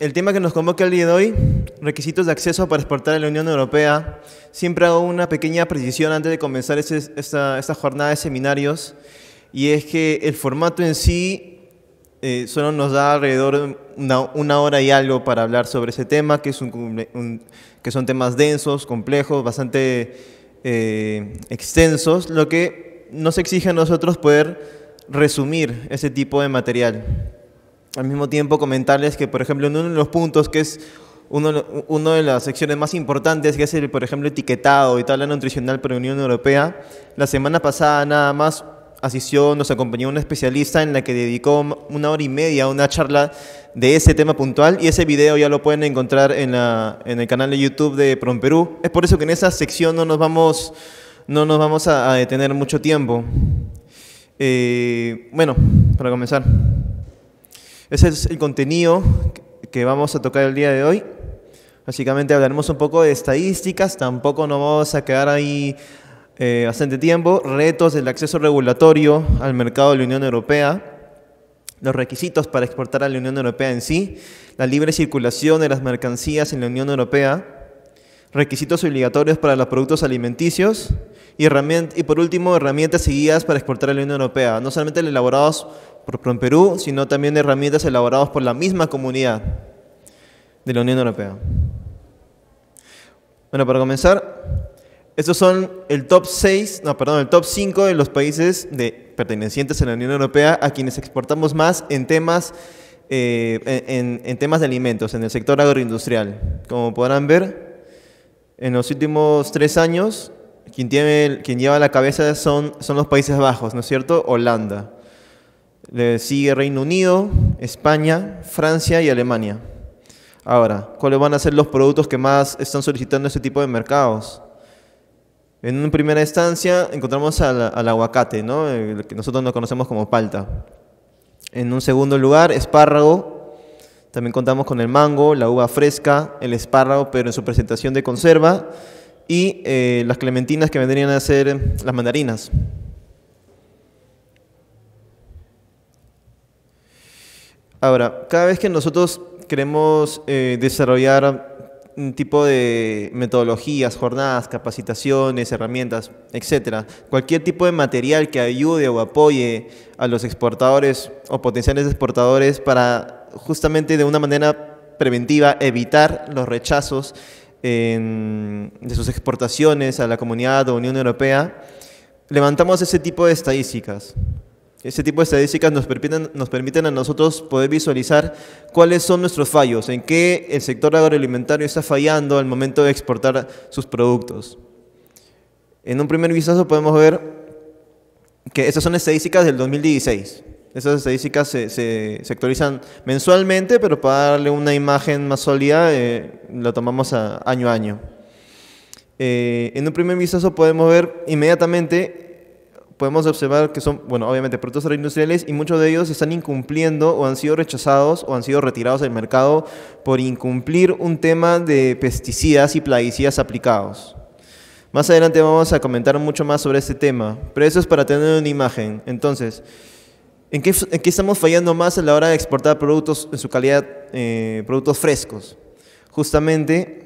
El tema que nos convoca el día de hoy, requisitos de acceso para exportar a la Unión Europea. Siempre hago una pequeña precisión antes de comenzar este, esta, jornada de seminarios, y es que el formato en sí eh, solo nos da alrededor de una, hora y algo para hablar sobre ese tema, que, es que son temas densos, complejos, bastante eh, extensos, lo que nos exige a nosotros poder resumir ese tipo de material al mismo tiempo comentarles que, por ejemplo, en uno de los puntos que es uno, de las secciones más importantes, que es el, por ejemplo, etiquetado y tabla nutricional para la Unión Europea, la semana pasada nada más asistió, nos acompañó un especialista en la que dedicó una hora y media a una charla de ese tema puntual y ese video ya lo pueden encontrar en, el canal de YouTube de Prom Perú. Es por eso que en esa sección no nos vamos, no nos vamos a, detener mucho tiempo. Eh, bueno, para comenzar. Ese es el contenido que vamos a tocar el día de hoy. Básicamente hablaremos un poco de estadísticas, tampoco nos vamos a quedar ahí eh, bastante tiempo, retos del acceso regulatorio al mercado de la Unión Europea, los requisitos para exportar a la Unión Europea en sí, la libre circulación de las mercancías en la Unión Europea, requisitos obligatorios para los productos alimenticios y, por último herramientas y guías para exportar a la Unión Europea, no solamente elaborados por Perú, sino también herramientas elaboradas por la misma comunidad de la Unión Europea. Bueno, para comenzar, estos son el top 6, no, perdón, el top 5 de los países de, pertenecientes a la Unión Europea a quienes exportamos más en temas, eh, en, temas de alimentos, en el sector agroindustrial. Como podrán ver, en los últimos tres años, quien, tiene, quien lleva la cabeza son, son los Países Bajos, ¿no es cierto? Holanda. Le sigue Reino Unido, España, Francia y Alemania. Ahora, ¿cuáles van a ser los productos que más están solicitando este tipo de mercados? En una primera instancia encontramos al, aguacate, el que nosotros no conocemos como palta. En un segundo lugar, espárrago. También contamos con el mango, la uva fresca, el espárrago, pero en su presentación de conserva, y eh, las clementinas que vendrían a ser las mandarinas. Ahora, cada vez que nosotros queremos eh, desarrollar un tipo de metodologías, jornadas, capacitaciones, herramientas, etcétera, cualquier tipo de material que ayude o apoye a los exportadores o potenciales exportadores para justamente de una manera preventiva evitar los rechazos de sus exportaciones a la comunidad o Unión Europea, levantamos ese tipo de estadísticas. Ese tipo de estadísticas nos permiten, nos permiten a nosotros poder visualizar cuáles son nuestros fallos, en qué el sector agroalimentario está fallando al momento de exportar sus productos. En un primer vistazo podemos ver que estas son estadísticas del 2016. Esas estadísticas se, actualizan mensualmente, pero para darle una imagen más sólida, eh, la tomamos a año a año. Eh, en un primer vistazo podemos ver inmediatamente podemos observar que son, bueno, obviamente productos agroindustriales y muchos de ellos están incumpliendo o han sido rechazados o han sido retirados del mercado por incumplir un tema de pesticidas y plaguicidas aplicados. Más adelante vamos a comentar mucho más sobre este tema, pero eso es para tener una imagen. Entonces, ¿en qué, estamos fallando más a la hora de exportar productos en su calidad, eh, productos frescos? Justamente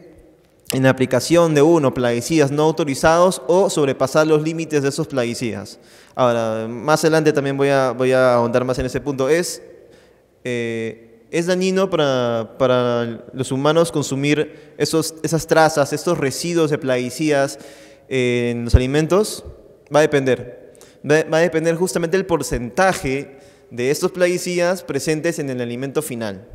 en aplicación de uno plaguicidas no autorizados o sobrepasar los límites de esos plaguicidas. Ahora, más adelante también voy a, ahondar más en ese punto. Es, eh, es dañino para, los humanos consumir esos, esas trazas, estos residuos de plaguicidas eh, en los alimentos. Va a depender. Va a depender justamente el porcentaje de estos plaguicidas presentes en el alimento final.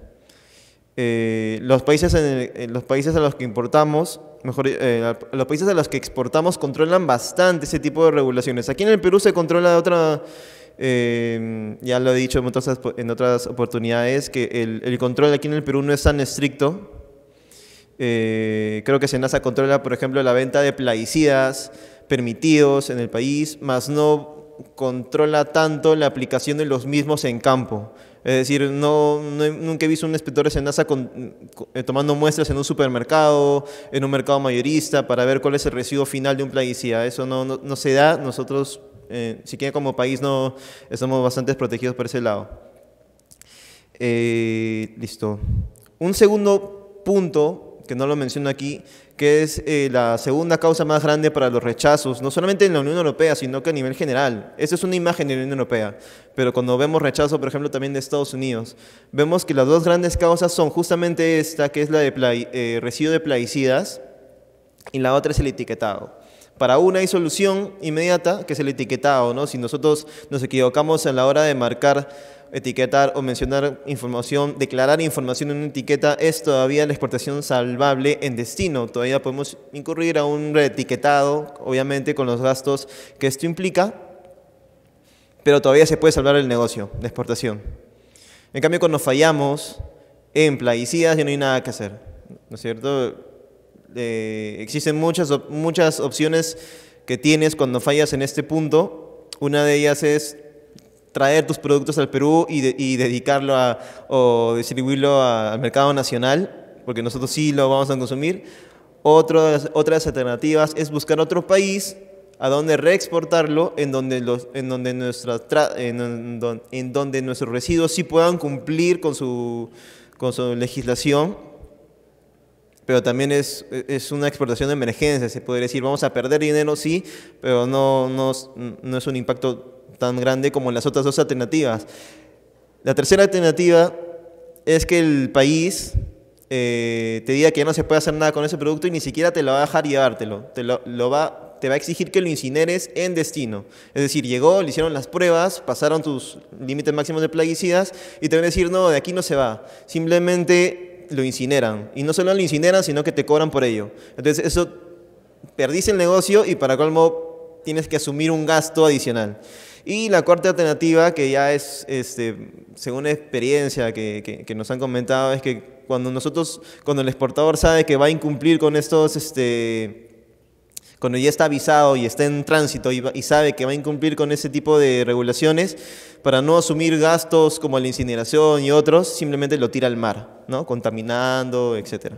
Eh, los, países eh, los países a los que importamos, mejor, eh, los países a los que exportamos controlan bastante ese tipo de regulaciones. Aquí en el Perú se controla otra... ya lo he dicho en otras, oportunidades, que el, control aquí en el Perú no es tan estricto. creo que Senasa controla, por ejemplo, la venta de plaguicidas permitidos en el país, más no controla tanto la aplicación de los mismos en campo. Es decir, no, nunca he visto un inspector de NASA con, eh, tomando muestras en un supermercado, en un mercado mayorista, para ver cuál es el residuo final de un plaguicida. Eso no, se da. Nosotros, eh, siquiera como país, no estamos bastante protegidos por ese lado. Eh, listo. Un segundo punto, que no lo menciono aquí, que es eh, la segunda causa más grande para los rechazos, no solamente en la Unión Europea, sino que a nivel general. Esa es una imagen de la Unión Europea, pero cuando vemos rechazo, por ejemplo, también de Estados Unidos, vemos que las dos grandes causas son justamente esta, que es la de eh, residuo de plaguicidas, y la otra es el etiquetado. Para una hay solución inmediata, que es el etiquetado, ¿no? Si nosotros nos equivocamos a la hora de marcar etiquetar o mencionar información, declarar información en una etiqueta es todavía la exportación salvable en destino. Todavía podemos incurrir a un reetiquetado, obviamente con los gastos que esto implica, pero todavía se puede salvar el negocio de exportación. En cambio, cuando fallamos en plaguicidas ya no hay nada que hacer, ¿no es cierto? Eh, existen muchas, muchas opciones que tienes cuando fallas en este punto. Una de ellas es traer tus productos al Perú y, dedicarlo a, o distribuirlo al mercado nacional, porque nosotros sí lo vamos a consumir. Otras, otras alternativas es buscar otro país a donde reexportarlo, en donde, los, en donde, nuestra, en, donde nuestros residuos sí puedan cumplir con su, con su legislación, pero también es, es una exportación de emergencia, se podría decir, vamos a perder dinero, sí, pero no, no, no es un impacto tan grande como las otras dos alternativas. La tercera alternativa es que el país eh, te diga que ya no se puede hacer nada con ese producto y ni siquiera te lo va a dejar llevártelo. Te, lo, va, te va a exigir que lo incineres en destino. Es decir, llegó, le hicieron las pruebas, pasaron tus límites máximos de plaguicidas y te van a decir, no, de aquí no se va. Simplemente lo incineran. Y no solo lo incineran, sino que te cobran por ello. Entonces, eso perdiste el negocio y para colmo tienes que asumir un gasto adicional. Y la cuarta alternativa, que ya es, este, según la experiencia que, nos han comentado, es que cuando nosotros, cuando el exportador sabe que va a incumplir con estos, este, cuando ya está avisado y está en tránsito y, sabe que va a incumplir con ese tipo de regulaciones, para no asumir gastos como la incineración y otros, simplemente lo tira al mar, ¿no? contaminando, etc.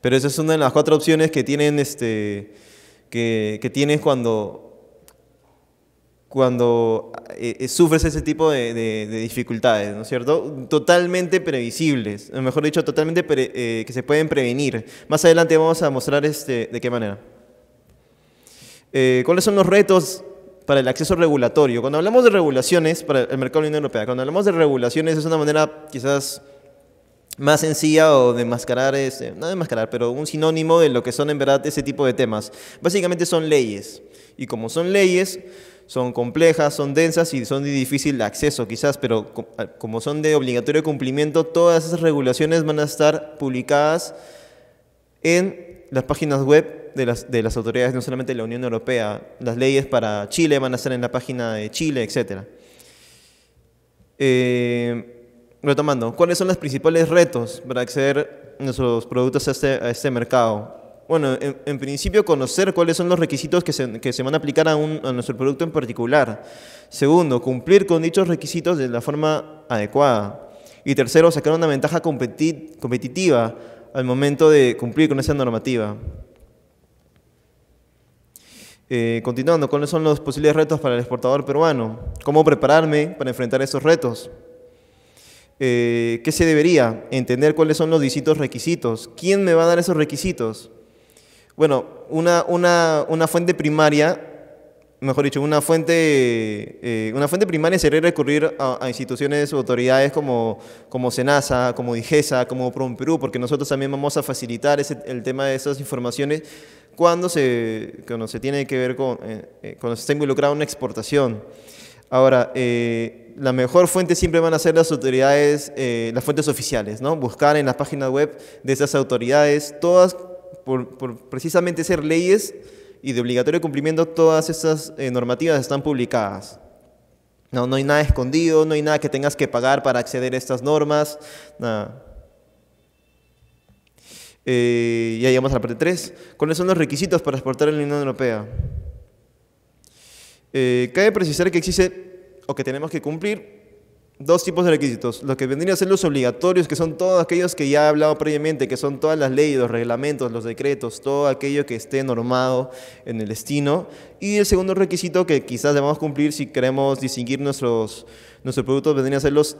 Pero esa es una de las cuatro opciones que, tienen este, que, que tienes cuando cuando eh, eh, sufres ese tipo de, dificultades, ¿no es cierto? Totalmente previsibles, mejor dicho, totalmente eh, que se pueden prevenir. Más adelante vamos a mostrar este, de qué manera. ¿Cuáles son los retos para el acceso regulatorio? Cuando hablamos de regulaciones para el mercado de la Unión Europea, cuando hablamos de regulaciones es una manera quizás más sencilla o de mascarar, este, no de mascarar, pero un sinónimo de lo que son en verdad ese tipo de temas. Básicamente son leyes. Y como son leyes, son complejas, son densas y son de difícil acceso quizás, pero ah, como son de obligatorio cumplimiento, todas esas regulaciones van a estar publicadas en las páginas web de las, de las autoridades, no solamente de la Unión Europea. Las leyes para Chile van a estar en la página de Chile, etc. Eh, retomando, ¿cuáles son los principales retos para acceder a nuestros productos a este, a este mercado? Bueno, en, principio conocer cuáles son los requisitos que se, que se van a aplicar a, un, a, nuestro producto en particular. Segundo, cumplir con dichos requisitos de la forma adecuada. Y tercero, sacar una ventaja competitiva al momento de cumplir con esa normativa. Eh, continuando, ¿cuáles son los posibles retos para el exportador peruano? ¿Cómo prepararme para enfrentar esos retos? Eh, ¿Qué se debería? Entender cuáles son los distintos requisitos. ¿Quién me va a dar esos requisitos? Bueno, una, una, fuente primaria, mejor dicho, una fuente, eh, una fuente primaria sería recurrir a, instituciones o autoridades como, como SENASA, como DIGESA, como PROMPERÚ, porque nosotros también vamos a facilitar el tema de esas informaciones cuando se, se tiene que ver con, eh, eh, cuando se está involucrada una exportación. Ahora, la mejor fuente siempre van a ser las autoridades, las fuentes oficiales, ¿no? Buscar en las páginas web de esas autoridades todas por, precisamente ser leyes y de obligatorio cumplimiento, todas estas eh, normativas están publicadas. No, no hay nada escondido, no hay nada que tengas que pagar para acceder a estas normas, nada. Y eh, ya llegamos a la parte 3. ¿Cuáles son los requisitos para exportar en la Unión Europea? Eh, cabe precisar que existe, o que tenemos que cumplir, dos tipos de requisitos. Los que vendrían a ser los obligatorios, que son todos aquellos que ya he hablado previamente, que son todas las leyes, los reglamentos, los decretos, todo aquello que esté normado en el destino. Y el segundo requisito que quizás debamos cumplir si queremos distinguir nuestros, nuestros productos vendrían a ser los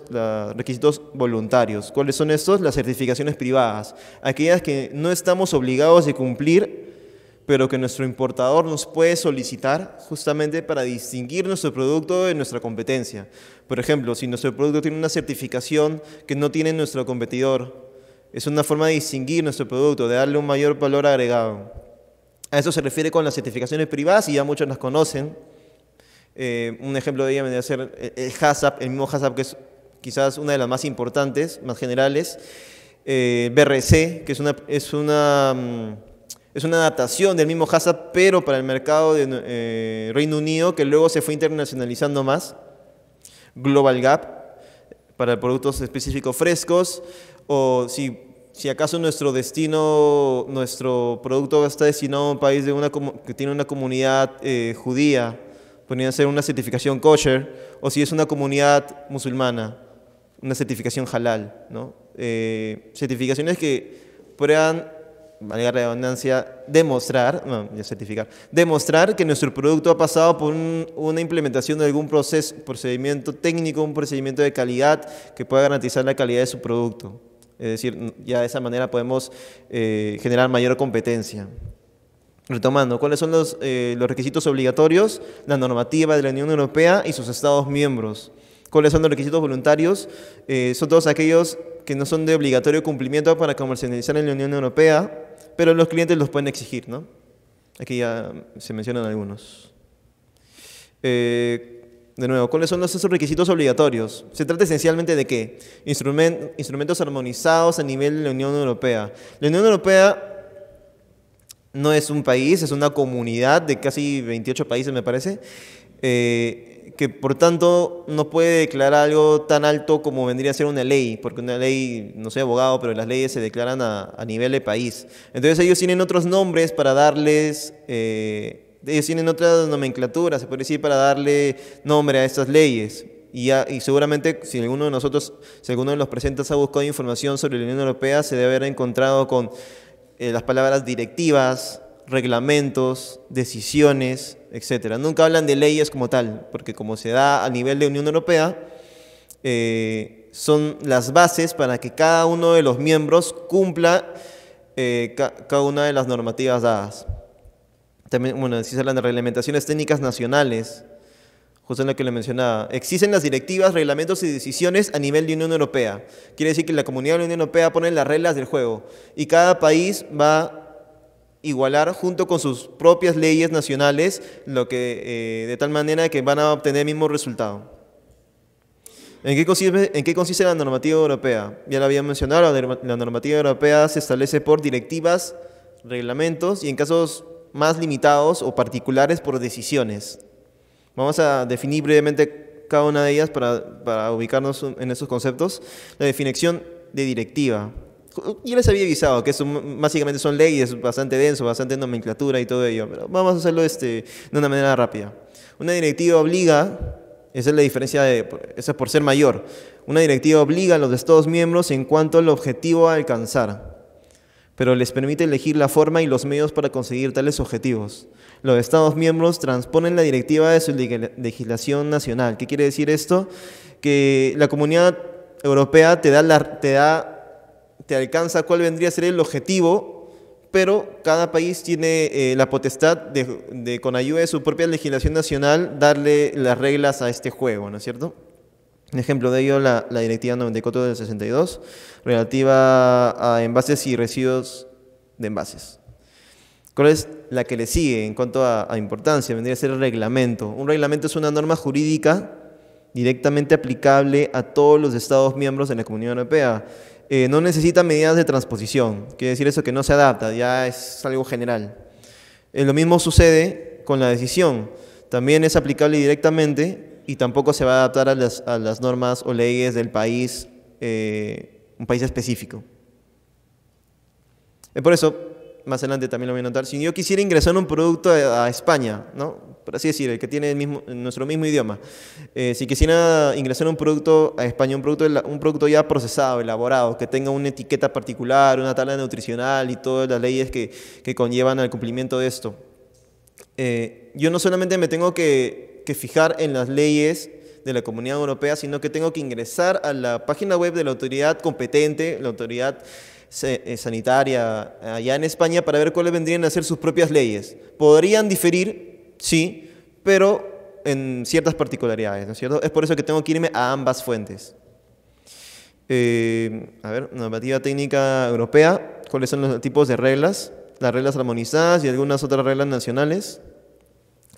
requisitos voluntarios. ¿Cuáles son estos? Las certificaciones privadas, aquellas que no estamos obligados de cumplir pero que nuestro importador nos puede solicitar justamente para distinguir nuestro producto de nuestra competencia. Por ejemplo, si nuestro producto tiene una certificación que no tiene nuestro competidor, es una forma de distinguir nuestro producto, de darle un mayor valor agregado. A eso se refiere con las certificaciones privadas y ya muchos las conocen. Eh, un ejemplo de ella me a ser el Hasap, el mismo HACCP que es quizás una de las más importantes, más generales. Eh, BRC, que es una, es una mm, es una adaptación del mismo Hassa pero para el mercado de eh, Reino Unido, que luego se fue internacionalizando más. Global Gap, para productos específicos frescos, o si, acaso nuestro destino, nuestro producto está destinado a un país de una, que tiene una comunidad eh, judía, podría ser una certificación kosher, o si es una comunidad musulmana, una certificación halal. ¿no? Eh, certificaciones que puedan valga la redundancia, demostrar, no, certificar, demostrar que nuestro producto ha pasado por una implementación de algún proceso, procedimiento técnico, un procedimiento de calidad que pueda garantizar la calidad de su producto. Es decir, ya de esa manera podemos eh, generar mayor competencia. Retomando, ¿cuáles son los, eh, los requisitos obligatorios? La normativa de la Unión Europea y sus Estados miembros. ¿Cuáles son los requisitos voluntarios? Eh, son todos aquellos que no son de obligatorio cumplimiento para comercializar en la Unión Europea pero los clientes los pueden exigir, ¿no? Aquí ya se mencionan algunos. Eh, de nuevo, ¿cuáles son esos requisitos obligatorios? Se trata esencialmente de qué? instrumentos armonizados a nivel de la Unión Europea. La Unión Europea no es un país, es una comunidad de casi 28 países, me parece. Eh, que por tanto no puede declarar algo tan alto como vendría a ser una ley, porque una ley, no soy abogado, pero las leyes se declaran a, nivel de país. Entonces ellos tienen otros nombres para darles, eh, ellos tienen otra nomenclatura, se puede decir, para darle nombre a estas leyes. Y, y seguramente si alguno de nosotros, si alguno de los presentes ha buscado información sobre la Unión Europea, se debe haber encontrado con eh, las palabras directivas, reglamentos, decisiones, etcétera. Nunca hablan de leyes como tal, porque como se da a nivel de Unión Europea, eh, son las bases para que cada uno de los miembros cumpla eh, cada una de las normativas dadas. También, bueno, si se hablan de reglamentaciones técnicas nacionales, justo en lo que le mencionaba. Existen las directivas, reglamentos y decisiones a nivel de Unión Europea. Quiere decir que la comunidad de la Unión Europea pone las reglas del juego y cada país va igualar junto con sus propias leyes nacionales, lo que, eh, de tal manera que van a obtener el mismo resultado. ¿En qué, consiste, la normativa europea? Ya lo había mencionado, la normativa europea se establece por directivas, reglamentos y en casos más limitados o particulares por decisiones. Vamos a definir brevemente cada una de ellas para, para ubicarnos en esos conceptos. La definición de directiva yo les había avisado que básicamente son leyes bastante denso, bastante nomenclatura y todo ello, pero vamos a hacerlo este, de una manera rápida. Una directiva obliga, esa es la diferencia, de, esa es por ser mayor, una directiva obliga a los Estados miembros en cuanto al objetivo a alcanzar, pero les permite elegir la forma y los medios para conseguir tales objetivos. Los Estados miembros transponen la directiva de su legislación nacional. ¿Qué quiere decir esto? Que la comunidad europea te da, la, te da te alcanza cuál vendría a ser el objetivo, pero cada país tiene eh, la potestad de, con ayuda de su propia legislación nacional, darle las reglas a este juego, ¿no es cierto? Un ejemplo de ello, la, la Directiva 94 del 62, relativa a envases y residuos de envases. ¿Cuál es la que le sigue en cuanto a, a, importancia? Vendría a ser el reglamento. Un reglamento es una norma jurídica directamente aplicable a todos los Estados miembros de la Comunidad Europea. Eh, no necesita medidas de transposición, quiere decir eso que no se adapta, ya es algo general. Eh, lo mismo sucede con la decisión, también es aplicable directamente y tampoco se va a adaptar a las, a las normas o leyes del país, eh, un país específico. por eso, más adelante también lo voy a notar, si yo quisiera ingresar un producto a, España, ¿no? por así decir, el que tiene el mismo, nuestro mismo idioma, eh, si quisiera ingresar un producto a España, un producto, un producto ya procesado, elaborado, que tenga una etiqueta particular, una tabla nutricional y todas las leyes que, conllevan al cumplimiento de esto, eh, yo no solamente me tengo que, que fijar en las leyes de la Comunidad Europea, sino que tengo que ingresar a la página web de la autoridad competente, la autoridad eh, sanitaria allá en España para ver cuáles vendrían a ser sus propias leyes. Podrían diferir, sí, pero en ciertas particularidades, ¿no es cierto? Es por eso que tengo que irme a ambas fuentes. Eh, a ver, normativa técnica europea, cuáles son los tipos de reglas, las reglas armonizadas y algunas otras reglas nacionales.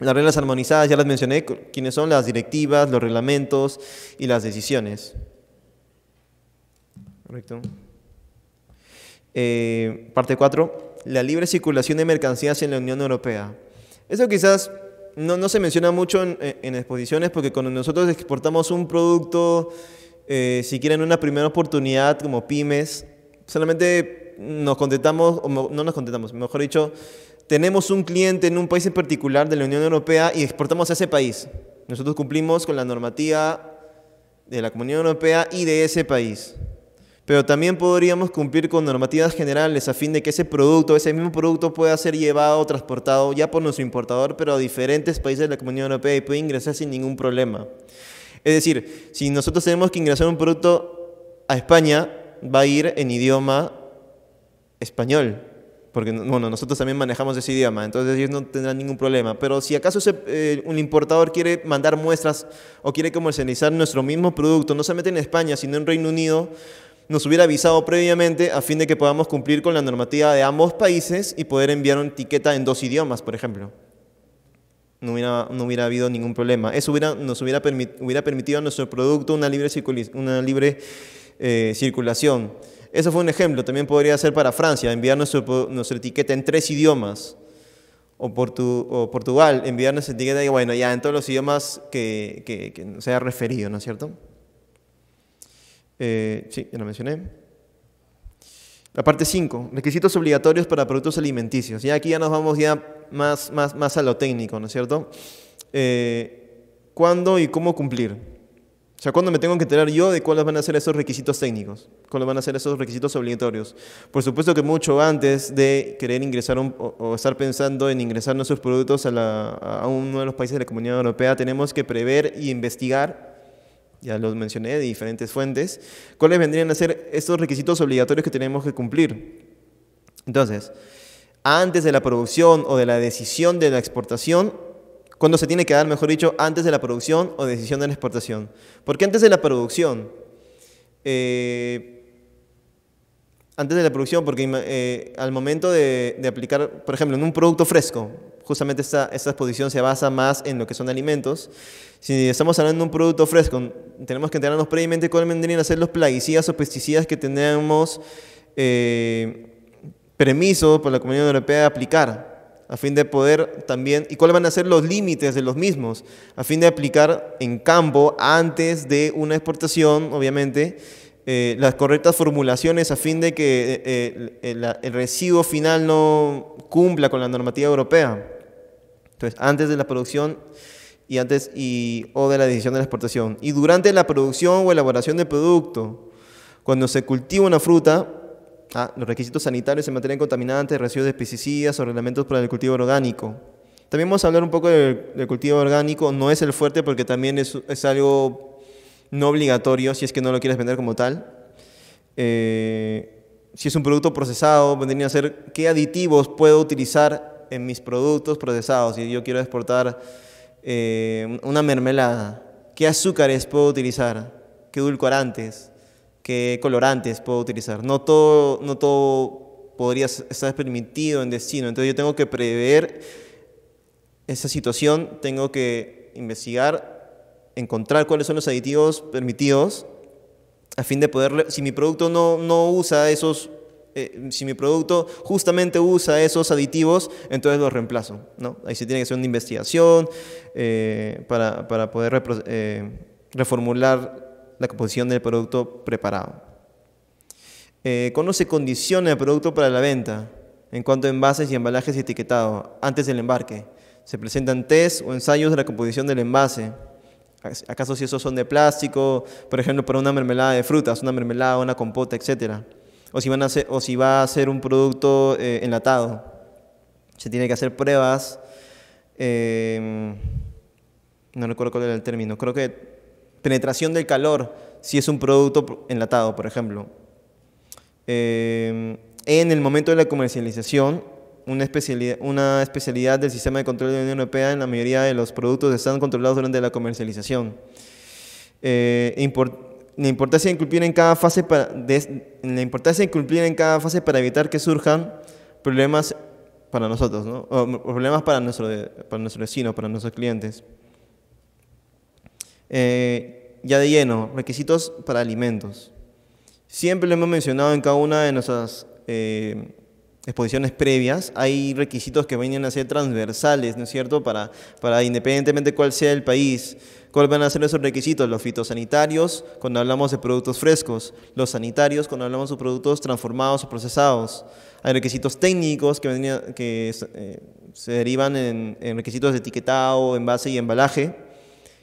Las reglas armonizadas ya las mencioné, quiénes son las directivas, los reglamentos y las decisiones. Correcto. Eh, parte 4. La libre circulación de mercancías en la Unión Europea. Eso quizás no, se menciona mucho eh, en, exposiciones porque cuando nosotros exportamos un producto, eh, si quieren una primera oportunidad como pymes, solamente nos contentamos, o no nos contentamos, mejor dicho, tenemos un cliente en un país en particular de la Unión Europea y exportamos a ese país. Nosotros cumplimos con la normativa de la Comunidad Europea y de ese país pero también podríamos cumplir con normativas generales a fin de que ese producto, ese mismo producto pueda ser llevado, transportado ya por nuestro importador, pero a diferentes países de la Comunidad Europea y puede ingresar sin ningún problema. Es decir, si nosotros tenemos que ingresar un producto a España, va a ir en idioma español, porque bueno, nosotros también manejamos ese idioma, entonces ellos no tendrán ningún problema. Pero si acaso eh, un importador quiere mandar muestras o quiere comercializar nuestro mismo producto, no solamente en España, sino en Reino Unido, nos hubiera avisado previamente a fin de que podamos cumplir con la normativa de ambos países y poder enviar una etiqueta en dos idiomas, por ejemplo. No hubiera, no hubiera habido ningún problema. Eso hubiera, nos hubiera, hubiera permitido a nuestro producto una libre, eh, circulación. Eso fue un ejemplo. También podría ser para Francia, enviar nuestra etiqueta en tres idiomas. O, o Portugal, enviar nuestra etiqueta y bueno, ya en todos los idiomas que, que, se haya referido, ¿no es cierto? Eh, sí, ya lo mencioné. La parte 5, requisitos obligatorios para productos alimenticios. Y aquí ya nos vamos ya más, más, a lo técnico, ¿no es cierto? Eh, ¿Cuándo y cómo cumplir? O sea, ¿cuándo me tengo que enterar yo de cuáles van a ser esos requisitos técnicos? ¿Cuáles van a ser esos requisitos obligatorios? Por supuesto que mucho antes de querer ingresar o, estar pensando en ingresar nuestros productos a, a uno de los países de la Comunidad Europea, tenemos que prever y e investigar ya los mencioné, de diferentes fuentes, cuáles vendrían a ser estos requisitos obligatorios que tenemos que cumplir. Entonces, antes de la producción o de la decisión de la exportación, cuando se tiene que dar, mejor dicho, antes de la producción o decisión de la exportación. Porque antes de la producción, eh, antes de la producción, porque eh, al momento de, aplicar, por ejemplo, en un producto fresco, justamente esta, esta exposición se basa más en lo que son alimentos. Si estamos hablando de un producto fresco, tenemos que enterarnos previamente cuáles vendrían a ser los plaguicidas o pesticidas que tenemos eh, permiso por la Comunidad Europea de aplicar a fin de poder también, y cuáles van a ser los límites de los mismos, a fin de aplicar en campo antes de una exportación, obviamente, eh, las correctas formulaciones a fin de que eh, eh, el, residuo final no cumpla con la normativa europea. Entonces, antes de la producción y antes y, o de la decisión de la exportación. Y durante la producción o elaboración del producto, cuando se cultiva una fruta, ah, los requisitos sanitarios se mantienen contaminantes, residuos de pesticidas o reglamentos para el cultivo orgánico. También vamos a hablar un poco del, cultivo orgánico, no es el fuerte porque también es, es algo no obligatorio si es que no lo quieres vender como tal. Eh, si es un producto procesado, vendría a ser qué aditivos puedo utilizar en mis productos procesados. Si yo quiero exportar eh, una mermelada, ¿qué azúcares puedo utilizar? ¿Qué edulcorantes? ¿Qué colorantes puedo utilizar? No todo, no todo podría estar permitido en destino. Entonces yo tengo que prever esa situación, tengo que investigar encontrar cuáles son los aditivos permitidos a fin de poder, si mi producto no, usa esos, eh, si mi producto justamente usa esos aditivos, entonces los reemplazo. Ahí se tiene que hacer una investigación eh, para, poder eh, reformular la composición del producto preparado. ¿Cómo se condiciona el producto para la venta? En cuanto a envases y embalajes etiquetados antes del embarque. Se presentan test o ensayos de la composición del envase ¿Acaso si esos son de plástico? Por ejemplo, para una mermelada de frutas, una mermelada, una compota, etcétera, O si, van a o si va a ser un producto eh, enlatado. Se tiene que hacer pruebas. Em, no recuerdo cuál era el término. Creo que penetración del calor, si es un producto enlatado, por ejemplo. Em, en el momento de la comercialización, una especialidad, una especialidad del sistema de control de la Unión Europea en la mayoría de los productos están controlados durante la comercialización. Eh, la importancia de incumplir en cada fase para, la importancia de cumplir en cada fase para evitar que surjan problemas para nosotros, o problemas para nuestro, para nuestro vecino, para nuestros clientes. Eh, ya de lleno, requisitos para alimentos. Siempre lo hemos mencionado en cada una de nuestras eh, exposiciones previas, hay requisitos que vienen a ser transversales, ¿no es cierto?, para, para independientemente cuál sea el país. ¿Cuáles van a ser esos requisitos? Los fitosanitarios, cuando hablamos de productos frescos. Los sanitarios, cuando hablamos de productos transformados o procesados. Hay requisitos técnicos que, venían que eh, se derivan en, requisitos de etiquetado, envase y embalaje.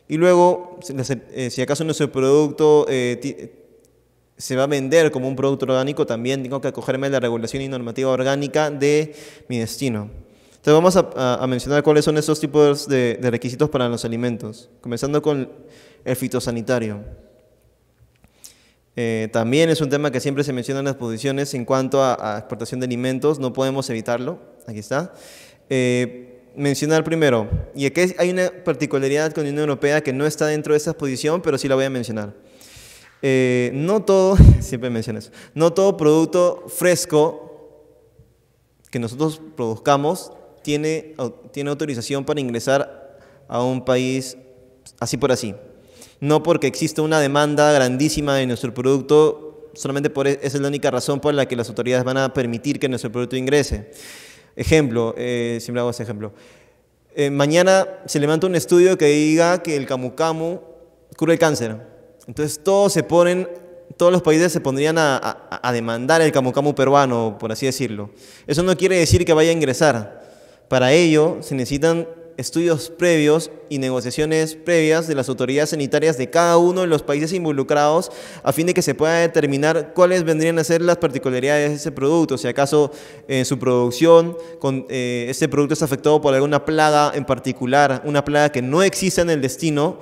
Y luego, si eh, acaso nuestro producto eh, se va a vender como un producto orgánico, también tengo que acogerme a la regulación y normativa orgánica de mi destino. Entonces vamos a, mencionar cuáles son esos tipos de, requisitos para los alimentos, comenzando con el fitosanitario. Eh, también es un tema que siempre se menciona en las posiciones en cuanto a, exportación de alimentos, no podemos evitarlo, aquí está. Eh, mencionar primero, y aquí hay una particularidad con la Unión Europea que no está dentro de esta exposición pero sí la voy a mencionar. Eh, no todo, siempre menciono eso, no todo producto fresco que nosotros produzcamos tiene, autorización para ingresar a un país así por así. No porque exista una demanda grandísima de nuestro producto, solamente e, esa es la única razón por la que las autoridades van a permitir que nuestro producto ingrese. Ejemplo, eh, siempre hago ese ejemplo. Eh, mañana se levanta un estudio que diga que el camu camu cura el cáncer entonces todos se ponen, todos los países se pondrían a, demandar el camu peruano, por así decirlo. Eso no quiere decir que vaya a ingresar. Para ello se necesitan estudios previos y negociaciones previas de las autoridades sanitarias de cada uno de los países involucrados a fin de que se pueda determinar cuáles vendrían a ser las particularidades de ese producto, si acaso en eh, su producción, con, eh, este producto es afectado por alguna plaga en particular, una plaga que no existe en el destino,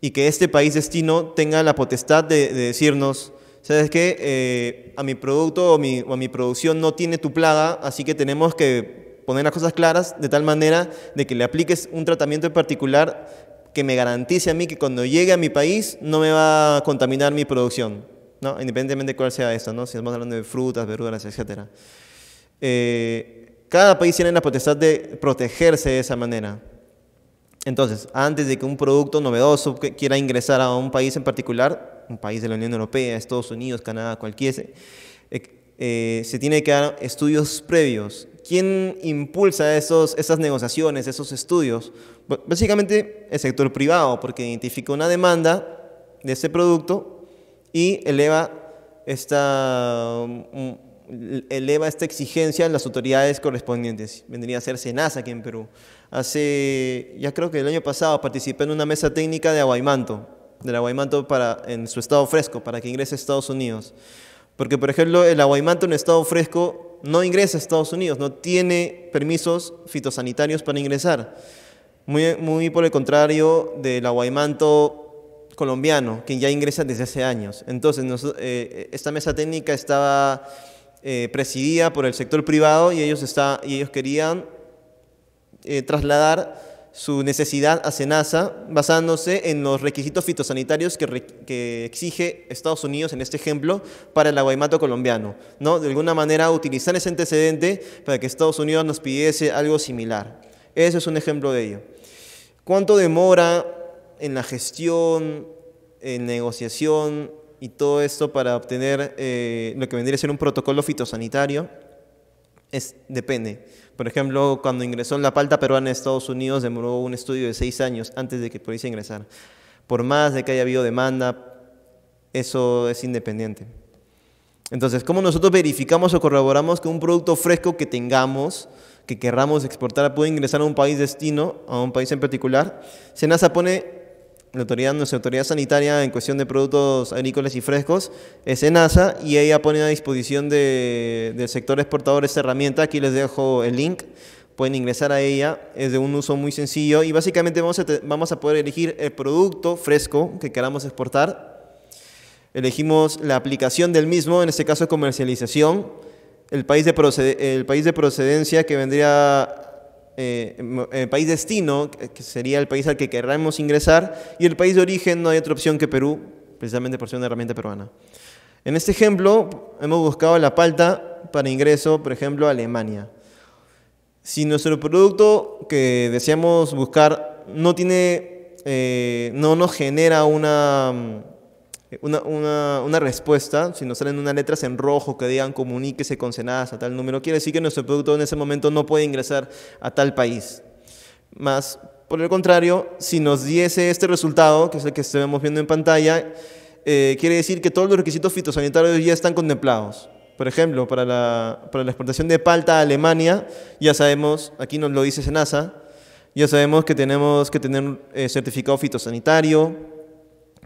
y que este país destino tenga la potestad de, decirnos, ¿sabes qué? Eh, a mi producto o, mi, a mi producción no tiene tu plaga, así que tenemos que poner las cosas claras de tal manera de que le apliques un tratamiento en particular que me garantice a mí que cuando llegue a mi país no me va a contaminar mi producción, ¿no? independientemente de cuál sea esto, ¿no? si estamos hablando de frutas, verduras, etc. Eh, cada país tiene la potestad de protegerse de esa manera. Entonces, antes de que un producto novedoso quiera ingresar a un país en particular, un país de la Unión Europea, Estados Unidos, Canadá, cualquiera, eh, eh, se tiene que dar estudios previos. ¿Quién impulsa esos, esas negociaciones, esos estudios? básicamente el sector privado, porque identifica una demanda de ese producto y eleva esta, mm, eleva esta exigencia a las autoridades correspondientes. Vendría a ser SENASA aquí en Perú. Hace, ya creo que el año pasado participé en una mesa técnica de aguaymanto, del aguaymanto para, en su estado fresco, para que ingrese a Estados Unidos. Porque, por ejemplo, el aguaymanto en estado fresco no ingresa a Estados Unidos, no tiene permisos fitosanitarios para ingresar. Muy, muy por el contrario del aguaymanto colombiano, que ya ingresa desde hace años. Entonces, eh, esta mesa técnica estaba eh, presidida por el sector privado y ellos, está, y ellos querían eh, trasladar su necesidad a SENASA basándose en los requisitos fitosanitarios que, exige Estados Unidos en este ejemplo para el aguaimato colombiano. ¿no? De alguna manera utilizar ese antecedente para que Estados Unidos nos pidiese algo similar. Ese es un ejemplo de ello. ¿Cuánto demora en la gestión, en negociación y todo esto para obtener eh, lo que vendría a ser un protocolo fitosanitario? Es, depende. Por ejemplo, cuando ingresó en la palta peruana de Estados Unidos, demoró un estudio de seis años antes de que pudiese ingresar. Por más de que haya habido demanda, eso es independiente. Entonces, ¿cómo nosotros verificamos o corroboramos que un producto fresco que tengamos, que querramos exportar, puede ingresar a un país destino, a un país en particular? SENASA pone la autoridad, nuestra autoridad sanitaria en cuestión de productos agrícolas y frescos es en ASA y ella pone a disposición del sector exportador esta herramienta. Aquí les dejo el link. Pueden ingresar a ella, es de un uso muy sencillo y básicamente vamos a, vamos a poder elegir el producto fresco que queramos exportar. Elegimos la aplicación del mismo, en este caso comercialización, el país de, el país de procedencia que vendría eh, eh, país destino, que sería el país al que querramos ingresar, y el país de origen no hay otra opción que Perú, precisamente por ser una herramienta peruana. En este ejemplo, hemos buscado la palta para ingreso, por ejemplo, a Alemania. Si nuestro producto que deseamos buscar no tiene, eh, no nos genera una eh, una, respuesta, si nos salen unas letras en rojo que digan comuníquese con Senasa tal número, quiere decir que nuestro producto en ese momento no puede ingresar a tal país. Más, por el contrario, si nos diese este resultado, que es el que estamos viendo en pantalla, eh, quiere decir que todos los requisitos fitosanitarios ya están contemplados. Por ejemplo, para la, exportación de palta a Alemania, ya sabemos, aquí nos lo dice Senasa, ya sabemos que tenemos que tener eh, certificado fitosanitario,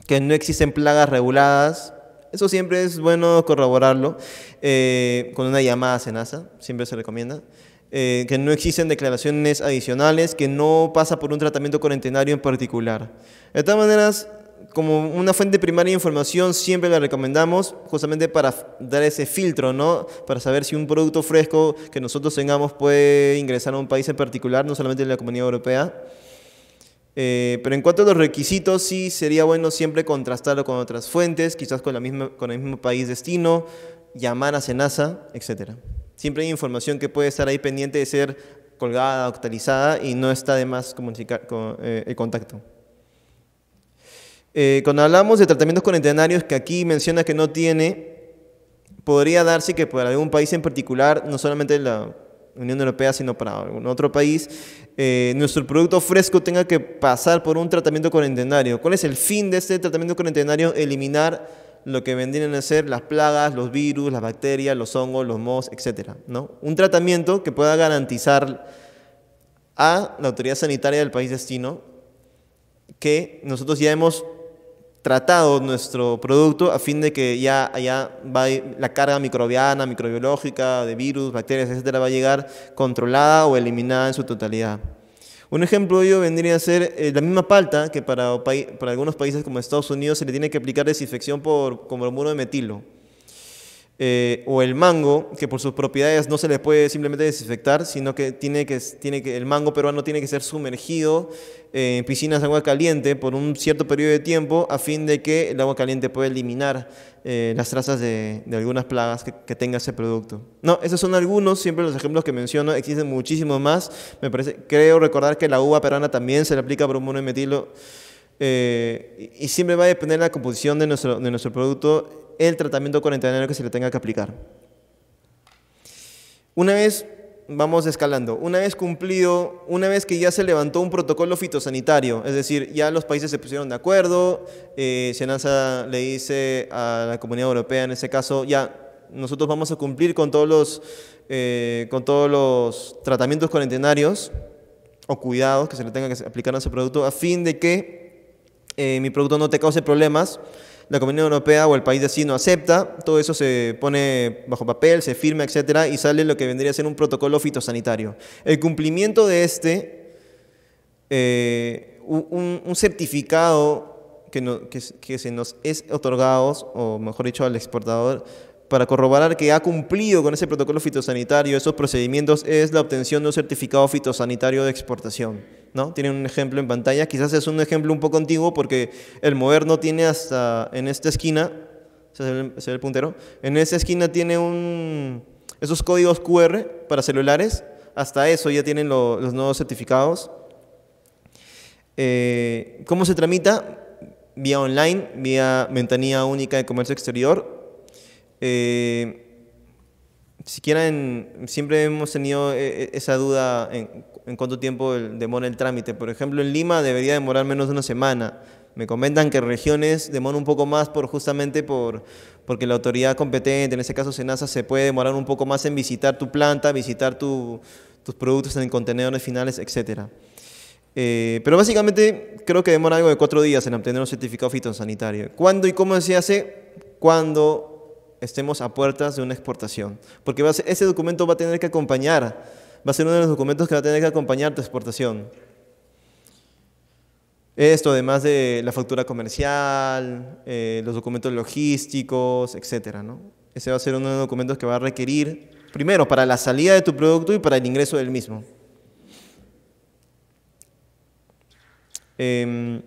que no existen plagas reguladas. Eso siempre es bueno corroborarlo eh, con una llamada a SENASA, siempre se recomienda. Eh, que no existen declaraciones adicionales, que no pasa por un tratamiento cuarentenario en particular. De todas maneras, como una fuente primaria de información siempre la recomendamos justamente para dar ese filtro, ¿no? Para saber si un producto fresco que nosotros tengamos puede ingresar a un país en particular, no solamente en la Comunidad Europea. Eh, pero en cuanto a los requisitos, sí sería bueno siempre contrastarlo con otras fuentes, quizás con, la misma, con el mismo país destino, llamar a Senasa, etc. Siempre hay información que puede estar ahí pendiente de ser colgada, actualizada y no está de más comunicar eh, el contacto. Eh, cuando hablamos de tratamientos cuarentenarios que aquí menciona que no tiene, podría darse que para algún país en particular, no solamente la Unión Europea, sino para algún otro país, eh, nuestro producto fresco tenga que pasar por un tratamiento cuarentenario. ¿Cuál es el fin de este tratamiento cuarentenario? Eliminar lo que vendrían a ser las plagas, los virus, las bacterias, los hongos, los mos, etc. ¿no? Un tratamiento que pueda garantizar a la autoridad sanitaria del país destino que nosotros ya hemos tratado nuestro producto a fin de que ya allá va la carga microbiana, microbiológica, de virus, bacterias, etcétera, va a llegar controlada o eliminada en su totalidad. Un ejemplo de ello vendría a ser eh, la misma palta que para, para algunos países como Estados Unidos se le tiene que aplicar desinfección por, con de metilo. Eh, o el mango, que por sus propiedades no se le puede simplemente desinfectar, sino que, tiene que, tiene que el mango peruano tiene que ser sumergido en piscinas de agua caliente por un cierto periodo de tiempo a fin de que el agua caliente pueda eliminar eh, las trazas de, algunas plagas que, tenga ese producto. No, esos son algunos, siempre los ejemplos que menciono, existen muchísimos más. Me parece, creo recordar que la uva peruana también se le aplica bromono eh, y metilo. y siempre va a depender de la composición de de nuestro producto el tratamiento cuarentenario que se le tenga que aplicar. Una vez, vamos escalando, una vez cumplido, una vez que ya se levantó un protocolo fitosanitario, es decir, ya los países se pusieron de acuerdo, eh, le dice a la Comunidad Europea en ese caso, ya nosotros vamos a cumplir con todos los, eh, con todos los tratamientos cuarentenarios o cuidados que se le tenga que aplicar a ese producto a fin de que eh, mi producto no te cause problemas la Comunidad Europea o el país de no acepta, todo eso se pone bajo papel, se firma, etcétera, y sale lo que vendría a ser un protocolo fitosanitario. El cumplimiento de este, eh, un, certificado que, que se nos es otorgado, o mejor dicho, al exportador, para corroborar que ha cumplido con ese protocolo fitosanitario, esos procedimientos, es la obtención de un certificado fitosanitario de exportación. ¿no? Tienen un ejemplo en pantalla, quizás es un ejemplo un poco antiguo porque el moderno tiene hasta en esta esquina, se ve el, puntero, en esta esquina tiene un, esos códigos QR para celulares, hasta eso ya tienen los nuevos certificados. Eh, ¿Cómo se tramita? Vía online, vía ventanilla única de comercio exterior eh, siquiera siempre hemos tenido eh, eh, esa duda en, cuánto tiempo demora el trámite. Por ejemplo, en Lima debería demorar menos de una semana. Me comentan que regiones demoran un poco más por justamente por, porque la autoridad competente, en ese caso Senasa, se puede demorar un poco más en visitar tu planta, visitar tus productos en contenedores finales, etc. pero básicamente creo que demora algo de cuatro días en obtener un certificado fitosanitario. ¿Cuándo y cómo se hace? Cuando estemos a puertas de una exportación. Porque ese documento va a tener que acompañar, va a ser uno de los documentos que va a tener que acompañar tu exportación. Esto, además de la factura comercial, eh, los documentos logísticos, etc. ¿no? Ese va a ser uno de los documentos que va a requerir, primero, para la salida de tu producto y para el ingreso del mismo. Em,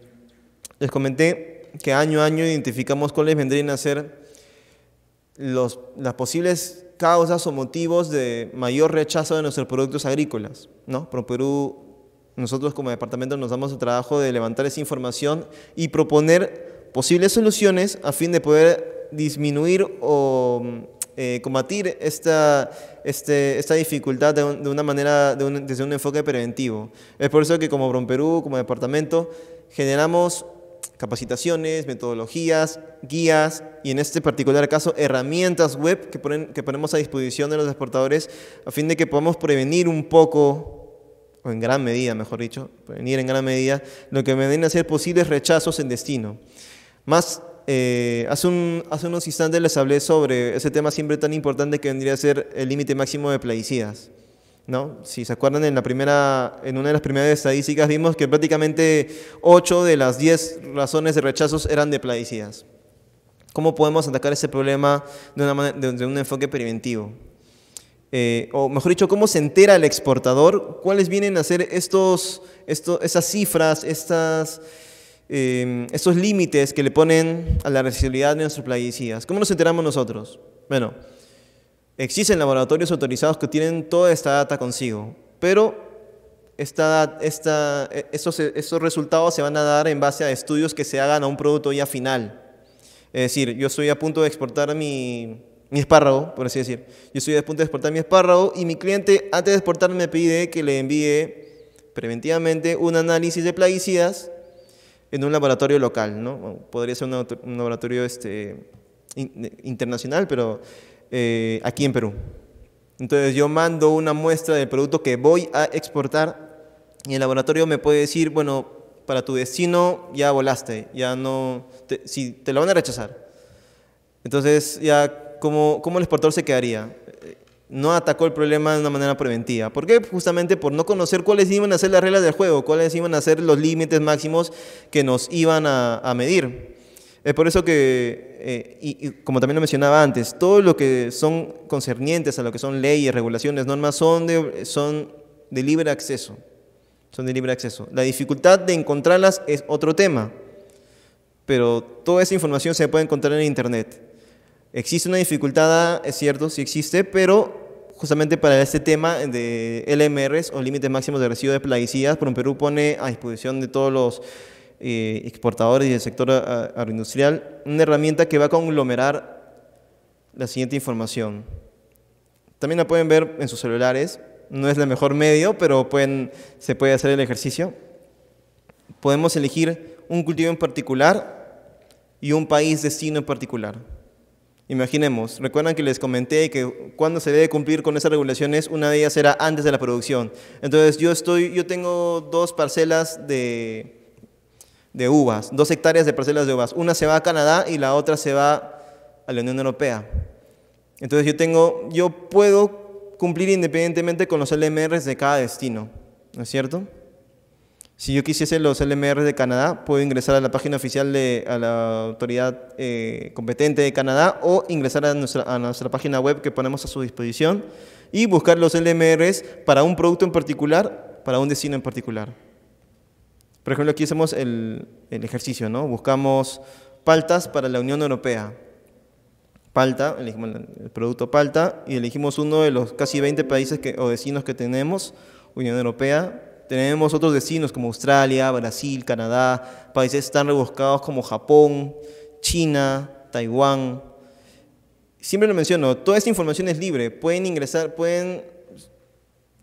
les comenté que año a año identificamos cuáles vendrían a ser las posibles causas o motivos de mayor rechazo de nuestros productos agrícolas. ¿no? ProPerú, nosotros como departamento nos damos el trabajo de levantar esa información y proponer posibles soluciones a fin de poder disminuir o mm, eh, combatir esta, este, esta dificultad de, una manera, desde un enfoque preventivo. Es por eso que como Bromperú, como departamento, generamos capacitaciones, metodologías, guías y en este particular caso herramientas web que, ponemos a disposición de los exportadores a fin de que podamos prevenir un poco o en gran medida, mejor dicho, prevenir en gran medida lo que vienen a ser posibles rechazos en destino. Más, eh, hace, hace unos instantes les hablé sobre ese tema siempre tan importante que vendría a ser el límite máximo de plaguicidas. ¿No? Si se acuerdan, en, la primera, en una de las primeras estadísticas vimos que prácticamente 8 de las 10 razones de rechazos eran de plaguicidas. ¿Cómo podemos atacar ese problema de, una de, un enfoque preventivo? Eh, o mejor dicho, ¿cómo se entera el exportador? ¿Cuáles vienen a ser estos, esas cifras, estas, em, estos límites que le ponen a la residualidad de nuestros plaguicidas? ¿Cómo nos enteramos nosotros? Bueno, Existen laboratorios autorizados que tienen toda esta data consigo, pero esta, esta, e, e, estos, resultados se van a dar en base a estudios que se hagan a un producto ya final. Es decir, yo estoy a punto de exportar mi, mi espárrago, por así decir. Yo estoy a punto de exportar mi espárrago y mi cliente antes de exportar me pide que le envíe preventivamente un análisis de plaguicidas en un laboratorio local. ¿no? Podría ser un, laboratorio este, internacional, pero eh, aquí en Perú. Entonces yo mando una muestra del producto que voy a exportar y el laboratorio me puede decir, bueno, para tu destino ya volaste, ya no, si te lo van a rechazar. Entonces ya, ¿cómo, el exportador se quedaría? Eh, no atacó el problema de una manera preventiva. ¿Por qué? Justamente por no conocer cuáles iban a ser las reglas del juego, cuáles iban a ser los límites máximos que nos iban a medir. Es por eso que, eh, y, como también lo mencionaba antes, todo lo que son concernientes a lo que son leyes, regulaciones, normas, son de, son de libre acceso. Son de libre acceso. La dificultad de encontrarlas es otro tema, pero toda esa información se puede encontrar en Internet. Existe una dificultad, es cierto, sí existe, pero justamente para este tema de LMRs o límites máximos de residuos de plaguicidas, Perú pone a disposición de todos los eh, exportadores y del sector agroindustrial, una herramienta que va a conglomerar la siguiente información. También la pueden ver en sus celulares, no es el mejor medio, pero pueden, se puede hacer el ejercicio. Podemos elegir un cultivo en particular y un país destino en particular. Imaginemos, recuerdan que les comenté que cuando se debe cumplir con esas regulaciones, una de ellas era antes de la producción. Entonces yo, estoy, yo tengo dos parcelas de, de uvas, dos hectáreas de parcelas de uvas. Una se va a Canadá y la otra se va a la Unión Europea. Entonces yo tengo, yo puedo cumplir independientemente con los LMRs de cada destino, ¿no es cierto? Si yo quisiese los LMRs de Canadá, puedo ingresar a la página oficial de la autoridad eh, competente de Canadá o ingresar a nuestra, a nuestra página web que ponemos a su disposición y buscar los LMRs para un producto en particular, para un destino en particular. Por ejemplo, aquí hacemos el, ejercicio, ¿no? Buscamos paltas para la Unión Europea. Palta, elegimos el producto palta y elegimos uno de los casi 20 países o vecinos que tenemos, Unión Europea. Tenemos otros vecinos como Australia, Brasil, Canadá, países tan rebuscados como Japón, China, Taiwán. Siempre lo menciono, toda esta información es libre, pueden ingresar, pueden